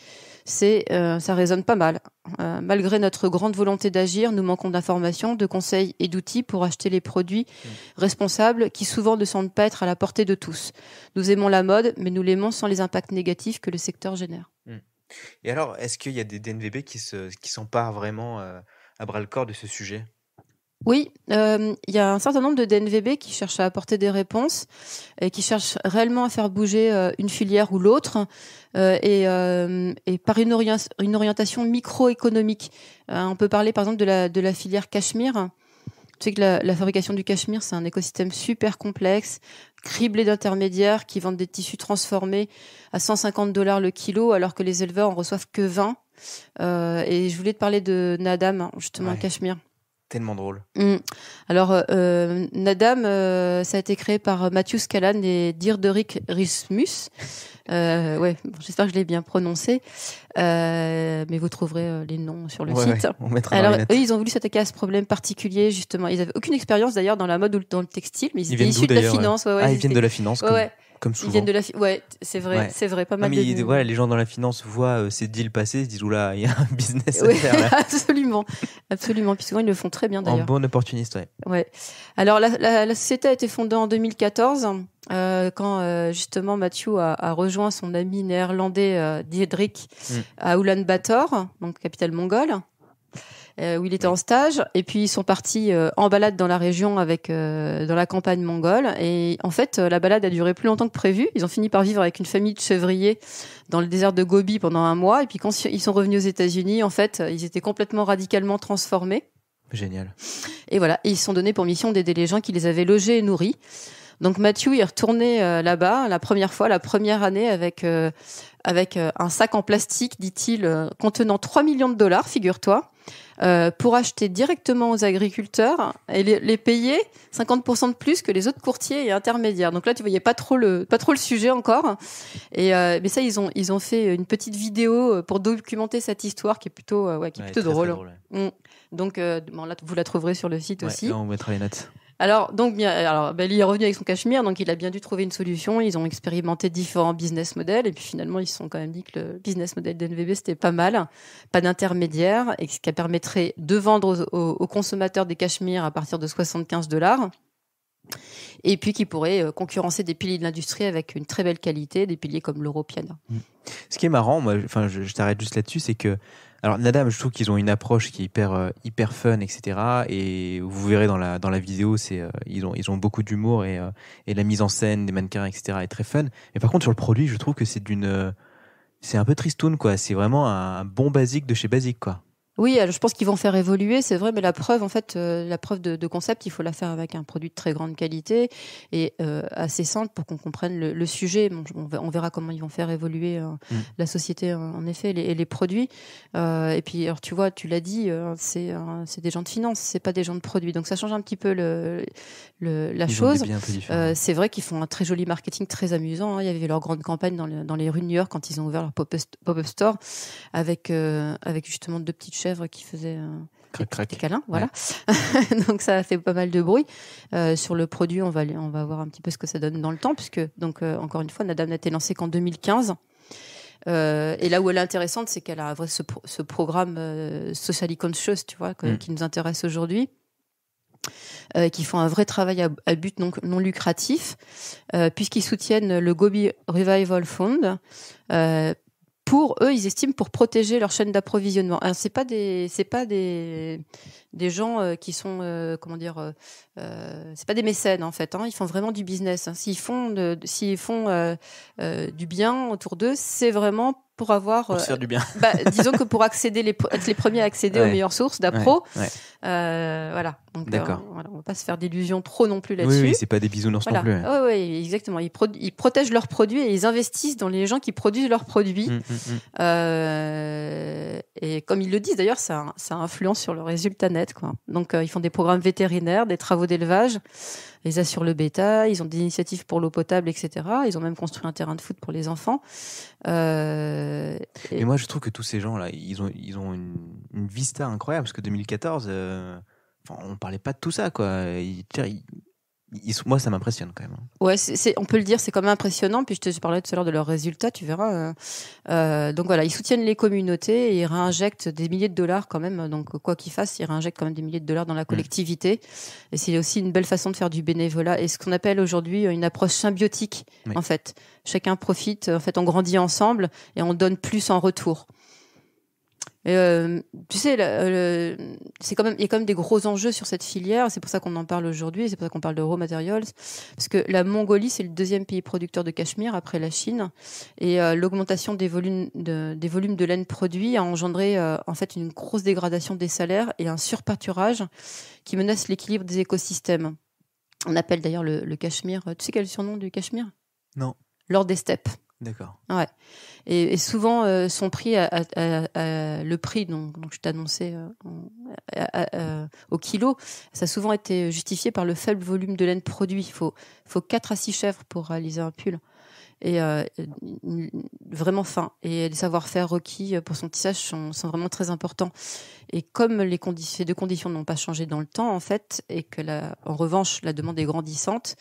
c'est euh, ça résonne pas mal. Euh, malgré notre grande volonté d'agir, nous manquons d'informations, de conseils et d'outils pour acheter les produits mm. responsables qui souvent ne semblent pas être à la portée de tous. Nous aimons la mode, mais nous l'aimons sans les impacts négatifs que le secteur génère. Mm. Et alors, est-ce qu'il y a des DNVB qui s'emparent qui vraiment euh, à bras le corps de ce sujet oui, il y a un certain nombre de DNVB qui cherchent à apporter des réponses et qui cherchent réellement à faire bouger une filière ou l'autre. Euh, et, euh, et, par une, orientation microéconomique. Euh, on peut parler par exemple de la, de la filière cachemire. Tu sais que la, la fabrication du cachemire, c'est un écosystème super complexe, criblé d'intermédiaires qui vendent des tissus transformés à 150 dollars le kilo, alors que les éleveurs en reçoivent que 20. et je voulais te parler de Nadam, justement, cachemire tellement drôle. Mm. Alors, euh, euh, Nadam, euh, ça a été créé par Mathieu Scalan et Dirderic Rismus. ouais, j'espère que je l'ai bien prononcé. mais vous trouverez les noms sur le site. Alors, eux, ils ont voulu s'attaquer à ce problème particulier, justement. Ils n'avaient aucune expérience d'ailleurs dans la mode ou dans le textile, mais ils, étaient issus de la finance. Ouais, ah, ils, viennent de la finance. ouais comme souvent. Ils viennent de la ouais, c'est vrai, c'est vrai, pas mal. de... voilà, les gens dans la finance voient euh, ces deals passer, se disent oula, il y a un business à faire. absolument, absolument. Puis souvent ils le font très bien d'ailleurs. En bon opportuniste, ouais. Alors la, société a été fondée en 2014 euh, quand euh, justement Mathieu a, rejoint son ami néerlandais Diedrich mm. à à Bator, donc capitale mongole. Euh, où il était en stage. Et puis ils sont partis euh, en balade dans la région avec euh, dans la campagne mongole. Et en fait, la balade a duré plus longtemps que prévu. Ils ont fini par vivre avec une famille de chevriers dans le désert de Gobi pendant un mois. Et puis quand ils sont revenus aux États-Unis, en fait, ils étaient complètement radicalement transformés. Génial. Et voilà, ils se sont donnés pour mission d'aider les gens qui les avaient logés et nourris. Donc Mathieu est retourné là-bas la première fois, la première année, avec, avec un sac en plastique, dit-il, contenant 3 millions de dollars, figure-toi. Euh, pour acheter directement aux agriculteurs et les, payer 50% de plus que les autres courtiers et intermédiaires. Donc là, tu voyais pas trop le pas trop le sujet encore. Et euh, mais ça, ils ont ils ont fait une petite vidéo euh, pour documenter cette histoire qui est plutôt ouais, qui est plutôt drôle. Mm. Donc bon, là, vous la trouverez sur le site aussi. on mettra les notes. Alors, donc, alors, ben, il est revenu avec son cachemire, donc il a bien dû trouver une solution. Ils ont expérimenté différents business models, et puis finalement, ils se sont quand même dit que le business model d'NVB, c'était pas mal, pas d'intermédiaire, et ce qui permettrait de vendre aux, consommateurs des cachemires à partir de 75 dollars et puis qui pourrait euh, concurrencer des piliers de l'industrie avec une très belle qualité, des piliers comme l'Europiana. Mm. Ce qui est marrant, moi, enfin, je t'arrête juste là-dessus, c'est que alors Nadam, je trouve qu'ils ont une approche qui est hyper, euh, hyper fun, etc. Et vous verrez dans la, dans la vidéo, c'est euh, ils, ont, ils ont beaucoup d'humour et, euh, et, la mise en scène des mannequins, etc. est très fun. Mais par contre, sur le produit, je trouve que c'est d'une... C'est un peu tristoun, quoi. C'est vraiment un bon basique de chez basique, quoi. Oui, je pense qu'ils vont faire évoluer, c'est vrai, mais la preuve, en fait, euh, la preuve de, concept, il faut la faire avec un produit de très grande qualité et euh, assez simple pour qu'on comprenne le, sujet. Bon, on verra comment ils vont faire évoluer euh, mm. la société, en effet, et les produits. et puis, alors, tu vois, tu l'as dit, c'est des gens de finance, c'est pas des gens de produits. Donc, ça change un petit peu la chose. C'est vrai qu'ils font un très joli marketing, très amusant. Hein. Il y avait leur grande campagne dans, les rues de New York quand ils ont ouvert leur pop-up store avec, avec justement deux petites chaînes qui faisait un euh, crac, voilà. donc ça a fait pas mal de bruit. Euh, sur le produit, on va on va voir un petit peu ce que ça donne dans le temps, puisque donc euh, encore une fois, Nadam n'a été lancée qu'en 2015. et là où elle est intéressante, c'est qu'elle a ce, ce programme socially conscious, tu vois, mm. qui nous intéresse aujourd'hui. qui font un vrai travail à, but non, non lucratif, puisqu'ils soutiennent le Gobi Revival Fund, euh, pour eux, ils estiment pour protéger leur chaîne d'approvisionnement. Alors c'est pas des c'est pas des des gens euh, qui sont euh, comment dire euh, euh, c'est pas des mécènes en fait. Hein. ils font vraiment du business. Hein. S'ils font s'ils font du bien autour d'eux, c'est vraiment pour avoir pour faire euh, du bien. Bah, disons que pour accéder les être les premiers à accéder aux meilleures sources d'appro euh, voilà donc euh, voilà, on va pas se faire d'illusions trop non plus là-dessus oui, oui c'est pas des bisounours non plus oui exactement ils, ils, protègent leurs produits et ils investissent dans les gens qui produisent leurs produits hum, hum, hum. Euh, et comme ils le disent d'ailleurs ça ça influence sur le résultat net quoi donc ils font des programmes vétérinaires des travaux d'élevage ils assurent le bêta, ils ont des initiatives pour l'eau potable, etc. Ils ont même construit un terrain de foot pour les enfants. Euh, et... moi, je trouve que tous ces gens-là, ils ont, ils ont une, vista incroyable, parce que 2014, on euh, enfin, on parlait pas de tout ça, quoi. ils, moi, ça m'impressionne quand même. Hein. Ouais, on peut le dire, c'est quand même impressionnant. Puis je te parlais tout à l'heure de leurs résultats, tu verras. Euh, euh, donc voilà, ils soutiennent les communautés et ils réinjectent des milliers de dollars quand même. Donc quoi qu'ils fassent, ils réinjectent quand même des milliers de dollars dans la mm. collectivité. Et c'est aussi une belle façon de faire du bénévolat et ce qu'on appelle aujourd'hui une approche symbiotique en fait. Chacun profite, en fait, on grandit ensemble et on donne plus en retour. Euh, tu sais, c'est quand même, il y a quand même des gros enjeux sur cette filière. C'est pour ça qu'on en parle aujourd'hui. C'est pour ça qu'on parle de raw materials, parce que la Mongolie c'est le deuxième pays producteur de cachemire après la Chine, et euh, l'augmentation des volumes de, des volumes de laine produits a engendré euh, en fait une grosse dégradation des salaires et un surpâturage qui menace l'équilibre des écosystèmes. On appelle d'ailleurs le, le cachemire. Euh, tu sais quel est le surnom du cachemire Non. L'or des steppes. D'accord. Ouais. Et, et souvent, euh, son prix, euh, à, à, le prix donc, donc je t'annonçais euh, au kilo, ça a souvent été justifié par le faible volume de laine produit. Il faut, faut 4 à 6 chèvres pour réaliser un pull. Et euh, vraiment fin. Et les savoir-faire requis euh, pour son tissage sont, sont, vraiment très importants. Et comme les conditions, deux conditions n'ont pas changé dans le temps, en fait, et que la, en revanche, la demande est grandissante,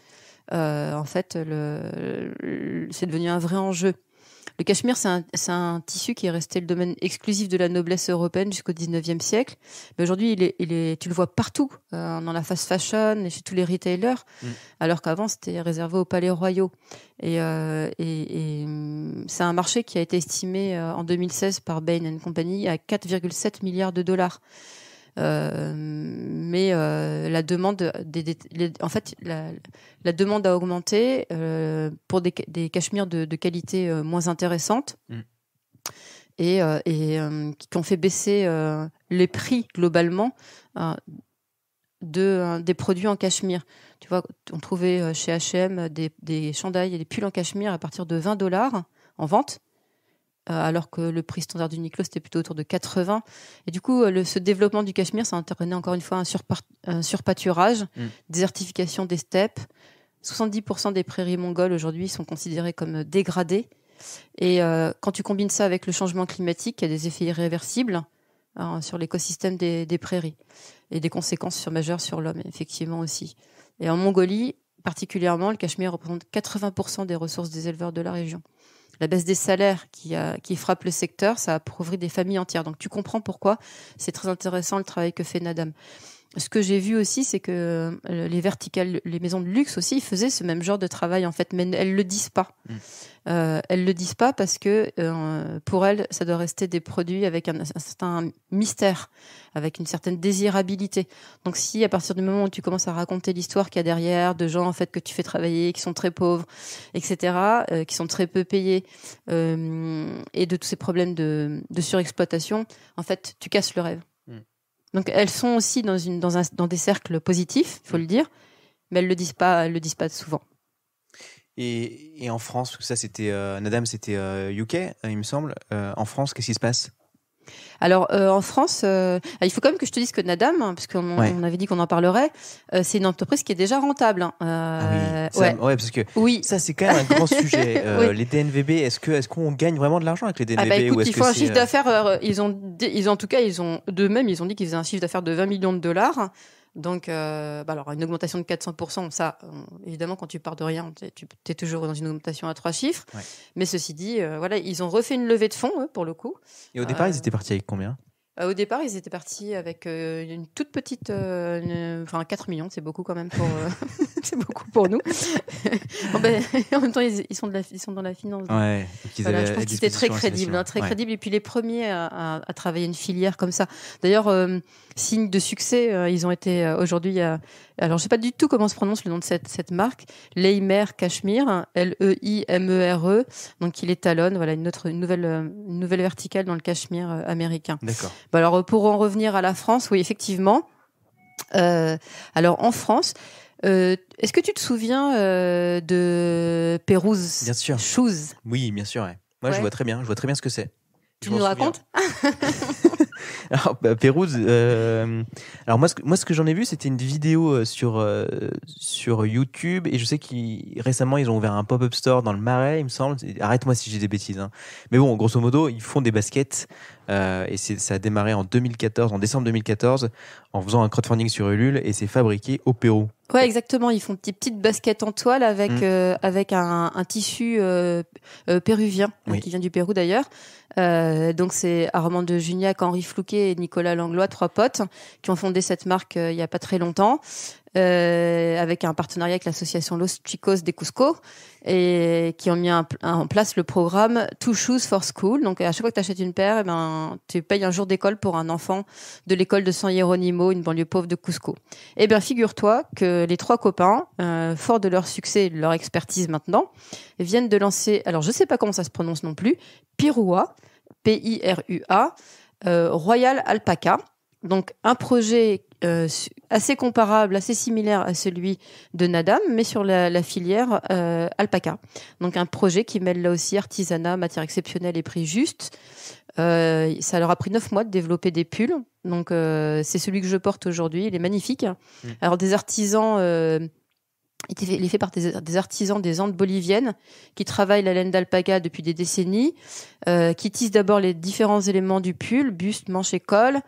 euh, en fait, le, c'est devenu un vrai enjeu. Le cachemire, c'est un, tissu qui est resté le domaine exclusif de la noblesse européenne jusqu'au 19e siècle. Mais aujourd'hui, il tu le vois partout, euh, dans la fast fashion et chez tous les retailers, mm. alors qu'avant, c'était réservé aux palais royaux. Et, euh, et, hum, c'est un marché qui a été estimé en 2016 par Bain Company à 4,7 milliards de dollars. Euh, mais euh, la demande, en fait, la, demande a augmenté euh, pour des, cachemires de, qualité moins intéressante. Mm. et, qui ont fait baisser les prix globalement de, des produits en cachemire. Tu vois, on trouvait chez H&M des, des chandails et des pulls en cachemire à partir de 20 dollars en vente. Euh, alors que le prix standard du Niklo, était plutôt autour de 80. Et du coup, euh, le, ce développement du Cachemire, ça entraînait encore une fois un, un surpâturage, mm. désertification des steppes. 70% des prairies mongoles aujourd'hui sont considérées comme dégradées. Et euh, quand tu combines ça avec le changement climatique, il y a des effets irréversibles hein, sur l'écosystème des, des, prairies et des conséquences sur, majeures sur l'homme, effectivement aussi. Et en Mongolie, particulièrement, le Cachemire représente 80% des ressources des éleveurs de la région la baisse des salaires euh, qui, frappe le secteur, ça appauvrit des familles entières. Donc tu comprends pourquoi c'est très intéressant le travail que fait Nadam ce que j'ai vu aussi, c'est que euh, les verticales, les maisons de luxe aussi faisaient ce même genre de travail en fait, mais elles le disent pas. Mm. Euh, elles le disent pas parce que euh, pour elles, ça doit rester des produits avec un, certain mystère, avec une certaine désirabilité. Donc si à partir du moment où tu commences à raconter l'histoire qu'il y a derrière, de gens en fait que tu fais travailler, qui sont très pauvres, etc., qui sont très peu payés, et de tous ces problèmes de surexploitation, en fait, tu casses le rêve. Donc elles sont aussi dans, des cercles positifs, il faut le dire, mais elles le disent pas, le disent pas souvent. Et, en France, ça c'était, euh, Nadam c'était UK, euh, euh, il me semble. en France, qu'est-ce qui se passe alors euh, en France, euh, il faut quand même que je te dise que Nadam, hein, parce qu'on on avait dit qu'on en parlerait, euh, c'est une entreprise qui est déjà rentable. Hein. Ah oui. parce que ça c'est quand même un grand sujet. Les DNVB, est-ce que est-ce qu'on gagne vraiment de l'argent avec les DNVB ah bah écoute, ils font un chiffre d'affaires. ils ont, ils en tout cas, ils ont d'eux-mêmes, ils ont dit qu'ils faisaient un chiffre d'affaires de 20 millions de dollars. Donc, euh, bah alors, une augmentation de 400%, ça, évidemment, quand tu pars de rien, tu es, toujours dans une augmentation à trois chiffres. Mais ceci dit, euh, voilà, ils ont refait une levée de fonds, pour le coup. Et au départ, euh, ils étaient partis avec combien euh, au départ, ils étaient partis avec euh, une toute petite, euh, enfin 4 millions, c'est beaucoup quand même pour, c'est beaucoup pour nous. Ben, en même temps, ils, sont de la, ils sont dans la finance. Ouais, je pense que c'était très crédible, hein, très crédible. Et puis les premiers à, travailler une filière comme ça. D'ailleurs, signe de succès, ils ont été aujourd'hui aujourd'hui. alors, je sais pas du tout comment se prononce le nom de cette, cette marque, Leimer Cachemire, L-E-I-M-E-R-E. E e. donc, il est étalonne, voilà, une autre, une nouvelle, une nouvelle verticale dans le cachemire américain. D'accord. Bah, alors euh, pour en revenir à la France, oui effectivement. Euh, alors en France, euh, est-ce que tu te souviens de Pérouse Bien sûr. Shoes Oui, bien sûr. Moi, je vois très bien. Je vois très bien ce que c'est. Tu nous racontes Alors, bah, Pérouse. alors moi, ce que, j'en ai vu, c'était une vidéo sur sur YouTube et je sais qu'ils récemment, ils ont ouvert un pop-up store dans le Marais, il me semble. Arrête-moi si j'ai des bêtises. Hein. Mais bon, grosso modo, ils font des baskets euh, et ça a démarré en 2014, en décembre 2014, en faisant un crowdfunding sur Ulule et c'est fabriqué au Pérou. Ouais, exactement. Ils font des petites baskets en toile avec mm. euh, avec un, tissu euh, péruvien qui vient du Pérou d'ailleurs. donc c'est Armand de Juniac, Henri Flouquet et Nicolas Langlois, trois potes, qui ont fondé cette marque il y a pas très longtemps. Euh, avec un partenariat avec l'association Los Chicos de Cusco et qui ont mis en place le programme Two Shoes for School. Donc à chaque fois que tu achètes une paire, eh ben, tu payes un jour d'école pour un enfant de l'école de San Jerónimo, une banlieue pauvre de Cusco. Et eh bien figure-toi que les trois copains, euh, forts de leur succès et de leur expertise maintenant, viennent de lancer, alors je sais pas comment ça se prononce non plus, Pirua, P-I-R-U-A, euh, Royal Alpaca donc un projet euh, assez comparable, assez similaire à celui de Nadam, mais sur la, filière euh, alpaca. Donc un projet qui mêle là aussi artisanat, matière exceptionnelle et prix juste. Euh, ça leur a pris neuf mois de développer des pulls. Donc c'est celui que je porte aujourd'hui. Il est magnifique. Mmh. Alors des artisans il est fait par des, artisans des Andes boliviennes qui travaillent la laine d'alpaga depuis des décennies, euh, qui tissent d'abord les différents éléments du pull, buste, manche et col,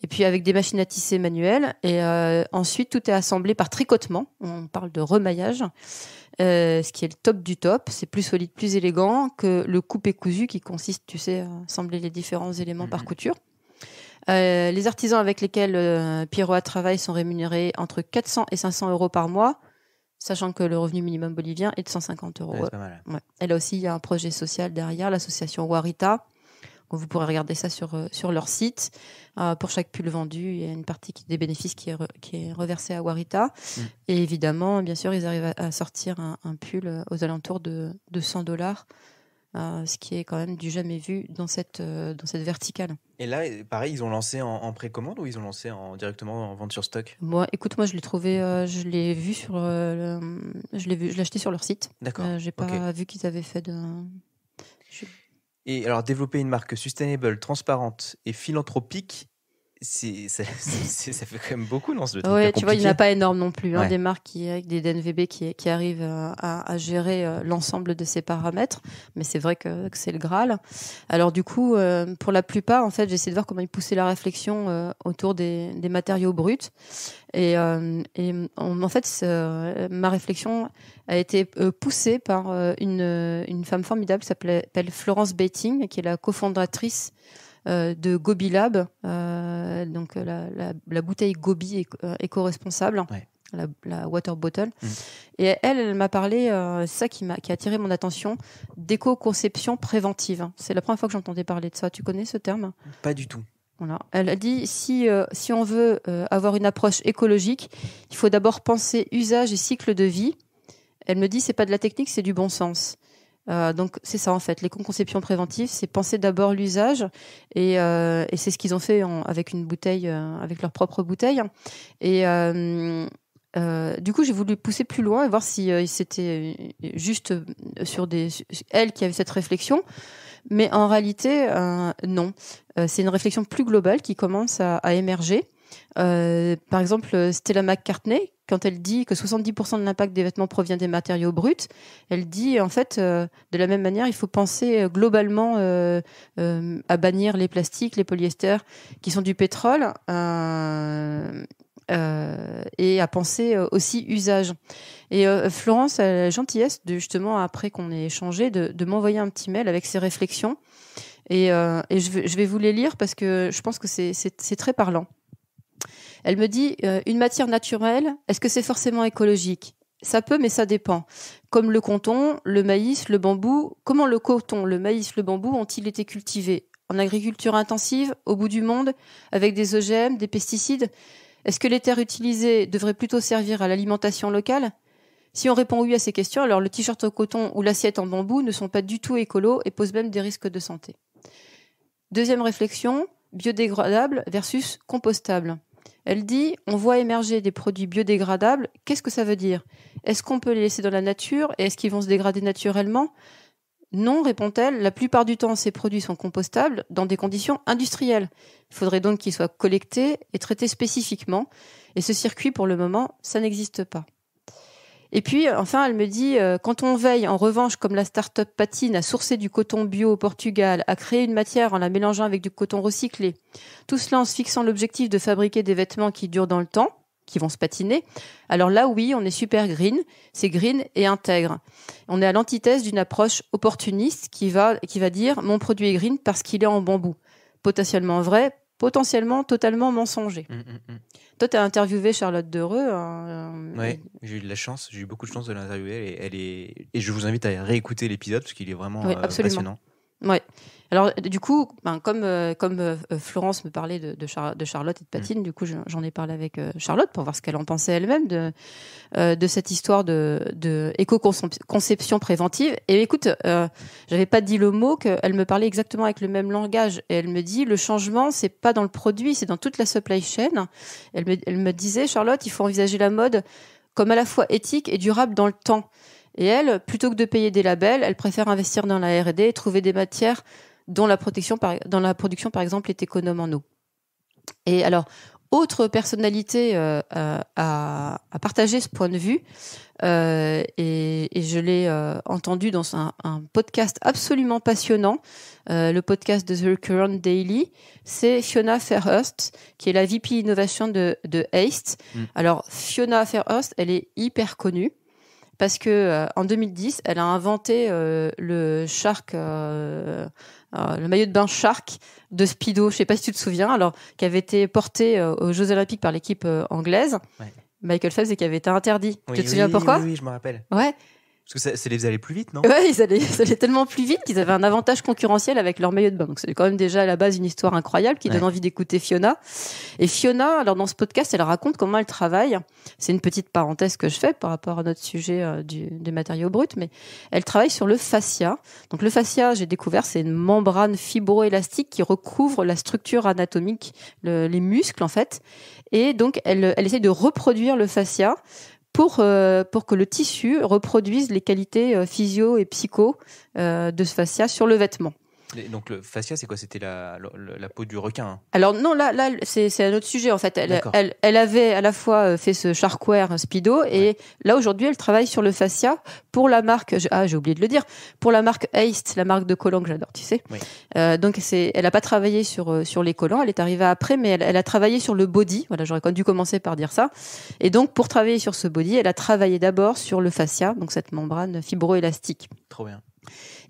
et puis avec des machines à tisser manuelles. Et euh, ensuite, tout est assemblé par tricotement. On parle de remaillage, euh, ce qui est le top du top. C'est plus solide, plus élégant que le coupé cousu qui consiste, tu sais, à assembler les différents éléments par mhm. couture. les artisans avec lesquels Pierrot travaille sont rémunérés entre 400 et 500 euros par mois sachant que le revenu minimum bolivien est de 150 euros. Elle a aussi, il y a un projet social derrière, l'association Warita. Vous pourrez regarder ça sur, euh, sur leur site. Euh, pour chaque pull vendu, il y a une partie des bénéfices qui est, qui est reversée à Warita. Mm. Et évidemment, bien sûr, ils arrivent à, sortir un, pull euh, aux alentours de, de 100 dollars euh, ce qui est quand même du jamais vu dans cette, euh, dans cette verticale. Et là, pareil, ils ont lancé en, précommande ou ils ont lancé en, directement en vente sur stock Moi, écoute, moi, je l'ai trouvé, euh, je l'ai vu sur, je l'ai vu, je acheté sur leur site. D'accord. j'ai pas vu qu'ils avaient fait de. Et alors, développer une marque sustainable, transparente et philanthropique c'est, ça, ça, fait quand même beaucoup, non ce Oui, tu vois, il n'y en a pas énorme non plus. Hein, Des marques qui, avec des DNVB qui, qui arrivent euh, à, à gérer euh, l'ensemble de ces paramètres, mais c'est vrai que, c'est le Graal. Alors du coup, euh, pour la plupart, en fait, j'essaie de voir comment ils poussaient la réflexion autour des, des, matériaux bruts. Et, et en fait, ma réflexion a été poussée par une, une femme formidable qui s'appelle Florence Betting, qui est la cofondatrice euh, de Gobi Lab, euh, donc euh, la, bouteille Gobi éco-responsable. La, water bottle. Mm. Et elle, m'a parlé, c'est ça qui, m'a, qui a attiré mon attention, d'éco-conception préventive. C'est la première fois que j'entendais parler de ça. Tu connais ce terme Pas du tout. Elle a dit, si, on veut avoir une approche écologique, il faut d'abord penser usage et cycle de vie. Elle me dit, c'est pas de la technique, c'est du bon sens. Euh, donc c'est ça en fait, Les conceptions préventive, c'est penser d'abord l'usage et, euh, c'est ce qu'ils ont fait avec une bouteille, euh, avec leur propre bouteille. Et du coup, j'ai voulu pousser plus loin et voir si c'était juste sur des elles qui avaient cette réflexion, mais en réalité non. c'est une réflexion plus globale qui commence à émerger. par exemple, Stella McCartney, quand elle dit que 70% de l'impact des vêtements provient des matériaux bruts, elle dit en fait, euh, de la même manière, il faut penser euh, globalement euh, à bannir les plastiques, les polyesters qui sont du pétrole. et à penser aussi usage. Et Florence a la gentillesse, de, justement, après qu'on ait échangé, de, m'envoyer un petit mail avec ses réflexions. Et, je, vais, vous les lire parce que je pense que c'est très parlant. Elle me dit euh, une matière naturelle, est-ce que c'est forcément écologique ça peut, mais ça dépend. Comme le coton, le maïs, le bambou, comment le coton, le maïs, le bambou ont-ils été cultivés En agriculture intensive, au bout du monde, avec des OGM, des pesticides Est-ce que les terres utilisées devraient plutôt servir à l'alimentation locale Si on répond oui à ces questions, alors le t-shirt au coton ou l'assiette en bambou ne sont pas du tout écolos et posent même des risques de santé. Deuxième réflexion, biodégradable versus compostable. Elle dit on voit émerger des produits biodégradables. Qu'est-ce que ça veut dire Est-ce qu'on peut les laisser dans la nature et est-ce qu'ils vont se dégrader naturellement non, répond-elle, la plupart du temps ces produits sont compostables dans des conditions industrielles. Il faudrait donc qu'ils soient collectés et traités spécifiquement, et ce circuit pour le moment, ça n'existe pas. Et puis, enfin, elle me dit, euh, quand on veille, en revanche, comme la start-up patine à sourcer du coton bio au Portugal, à créer une matière en la mélangeant avec du coton recyclé, tout cela en se fixant l'objectif de fabriquer des vêtements qui durent dans le temps, qui vont se patiner, alors là, oui, on est super green, c'est green et intègre. On est à l'antithèse d'une approche opportuniste qui va, qui va dire, mon produit est green parce qu'il est en bambou. Potentiellement vrai, potentiellement totalement mensonger. Mm, mm, mm. Toi, tu as interviewé Charlotte Dereux. Hein, euh, oui, j'ai eu de la chance, j'ai eu beaucoup de chance de l'interviewer. et elle est... Et je vous invite à réécouter l'épisode parce qu'il est vraiment oui, euh, absolument. Alors, du coup, ben, comme, euh, comme euh, Florence me parlait de, de, Charlotte et de mm. Patine, du coup, j'en ai parlé avec euh, Charlotte pour voir ce qu'elle en pensait elle-même de, de cette histoire de, de conception préventive. Et écoute, j'avais pas dit le mot qu'elle me parlait exactement avec le même langage. Et elle me dit, le changement, c'est pas dans le produit, c'est dans toute la supply chain. Elle me, elle me disait, Charlotte, il faut envisager la mode comme à la fois éthique et durable dans le temps. Et elle, plutôt que de payer des labels, elle préfère investir dans la R&D et trouver des matières dont la, protection la production, par exemple, est économe en eau. Et alors, autre personnalité euh, euh à, partager ce point de vue, euh, et, je l'ai euh, entendu dans un, podcast absolument passionnant, le podcast de The Current Daily, c'est Fiona Fairhurst, qui est la VP Innovation de, de mm. Alors, Fiona Fairhurst, elle est hyper connue. Parce que en 2010, elle a inventé le Shark euh, le maillot de bain Shark de Speedo, je ne sais pas si tu te souviens, alors qui avait été porté euh, aux Jeux Olympiques par l'équipe euh, anglaise. Michael Phelps et qui avait été interdit. tu te souviens pourquoi Oui, je me rappelle. Ouais, parce que ça, les aller plus vite, non Ouais, ils allaient, tellement plus vite qu'ils avaient un avantage concurrentiel avec leur maillot de bain. Donc c'est quand même déjà à la base une histoire incroyable qui donne envie d'écouter Fiona. Et Fiona, alors dans ce podcast, elle raconte comment elle travaille. C'est une petite parenthèse que je fais par rapport à notre sujet euh, du, des matériaux bruts, mais elle travaille sur le fascia. Donc le fascia, j'ai découvert, c'est une membrane fibroélastique qui recouvre la structure anatomique, les muscles en fait. Et donc elle, elle essaie de reproduire le fascia euh, pour, que le tissu reproduise les qualités euh, physio et psycho euh, de ce fascia sur le vêtement donc le fascia, c'est quoi C'était la, peau du requin hein? Alors non, là, c'est un autre sujet en fait. Elle, avait à la fois euh, fait ce charquaire Speedo et là aujourd'hui elle travaille sur le fascia pour la marque, ah j'ai oublié de le dire, pour la marque Heist, la marque de collants que j'adore, tu sais. Euh, donc elle n'a pas travaillé sur, euh, sur les collants, elle est arrivée après, mais elle, elle a travaillé sur le body, voilà j'aurais dû commencer par dire ça. Et donc pour travailler sur ce body, elle a travaillé d'abord sur le fascia, donc cette membrane fibroélastique. Trop bien.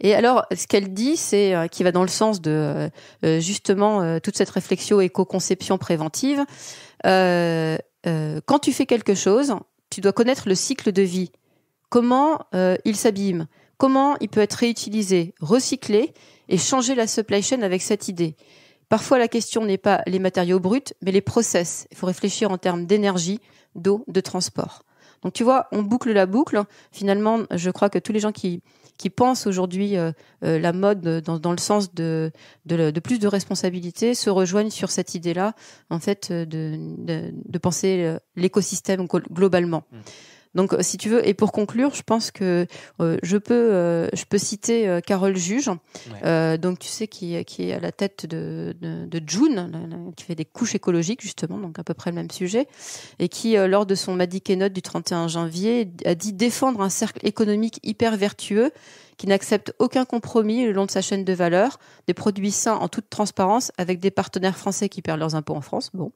Et alors, ce qu'elle dit, c'est euh, qui va dans le sens de euh, euh, justement toute cette réflexion éco-conception préventive. quand tu fais quelque chose, tu dois connaître le cycle de vie. Comment il s'abîme Comment il peut être réutilisé, recyclé et changer la supply chain avec cette idée Parfois, la question n'est pas les matériaux bruts, mais les process. Il faut réfléchir en termes d'énergie, d'eau, de transport. Donc tu vois, on boucle la boucle. Finalement, je crois que tous les gens qui qui pensent aujourd'hui euh, euh, la mode dans, le sens de, de, plus de responsabilité se rejoignent sur cette idée-là, en fait, euh, de, de, penser l'écosystème globalement. Mmh. Donc, euh, si tu veux, et pour conclure, je pense que euh, je peux, euh, je peux citer Carole Juge, donc tu sais qui, est à la tête de, de, June, qui fait des couches écologiques justement, donc à peu près le même sujet, et qui lors de son Madi Keynote du 31 janvier a dit défendre un cercle économique hyper vertueux qui n'accepte aucun compromis le long de sa chaîne de valeur, des produits sains en toute transparence, avec des partenaires français qui perdent leurs impôts en France. Bon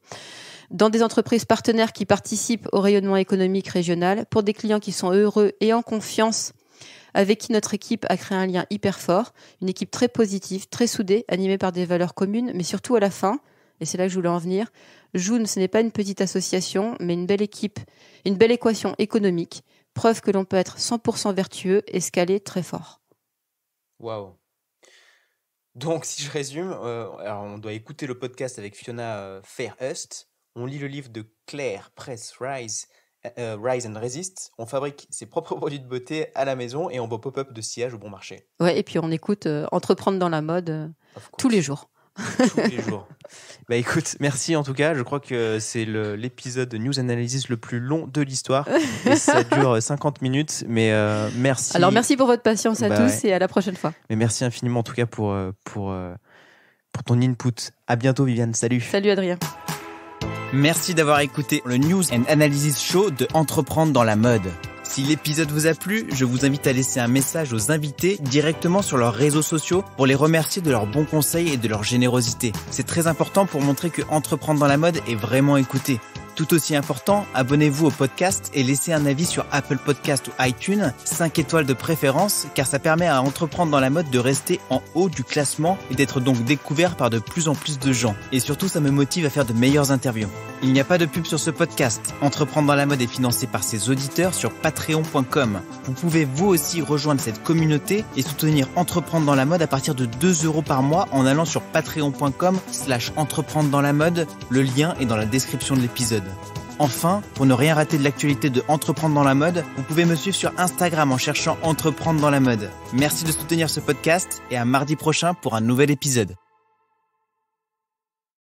dans des entreprises partenaires qui participent au rayonnement économique régional, pour des clients qui sont heureux et en confiance, avec qui notre équipe a créé un lien hyper fort, une équipe très positive, très soudée, animée par des valeurs communes, mais surtout à la fin, et c'est là que je voulais en venir, Joune, ce n'est pas une petite association, mais une belle équipe, une belle équation économique, preuve que l'on peut être 100% vertueux et scaler très fort. Waouh donc, si je résume, euh, on doit écouter le podcast avec Fiona euh, Fairhurst, on lit le livre de Claire Press Rise, euh, euh, and Resist, on fabrique ses propres produits de beauté à la maison et on va pop-up de sillage au bon marché. Ouais, et puis on écoute euh, Entreprendre dans la mode tous les jours. tous les jours. Bah écoute, merci en tout cas. Je crois que c'est l'épisode de News Analysis le plus long de l'histoire. ça dure 50 minutes, mais merci. Alors merci pour votre patience à bah tous et à la prochaine fois. Mais merci infiniment en tout cas pour, pour, pour ton input. À bientôt Viviane, salut. Salut Adrien. Merci d'avoir écouté le News and Analysis Show de Entreprendre dans la mode. Si l'épisode vous a plu, je vous invite à laisser un message aux invités directement sur leurs réseaux sociaux pour les remercier de leurs bons conseils et de leur générosité. C'est très important pour montrer que Entreprendre dans la mode est vraiment écouté. Tout aussi important, abonnez-vous au podcast et laissez un avis sur Apple Podcast ou iTunes, 5 étoiles de préférence, car ça permet à Entreprendre dans la mode de rester en haut du classement et d'être donc découvert par de plus en plus de gens. Et surtout, ça me motive à faire de meilleures interviews. Il n'y a pas de pub sur ce podcast. Entreprendre dans la mode est financé par ses auditeurs sur patreon.com. Vous pouvez vous aussi rejoindre cette communauté et soutenir Entreprendre dans la mode à partir de 2 euros par mois en allant sur patreon.com slash entreprendre dans la mode. Le lien est dans la description de l'épisode. Enfin, pour ne rien rater de l'actualité de Entreprendre dans la mode, vous pouvez me suivre sur Instagram en cherchant Entreprendre dans la mode. Merci de soutenir ce podcast et à mardi prochain pour un nouvel épisode.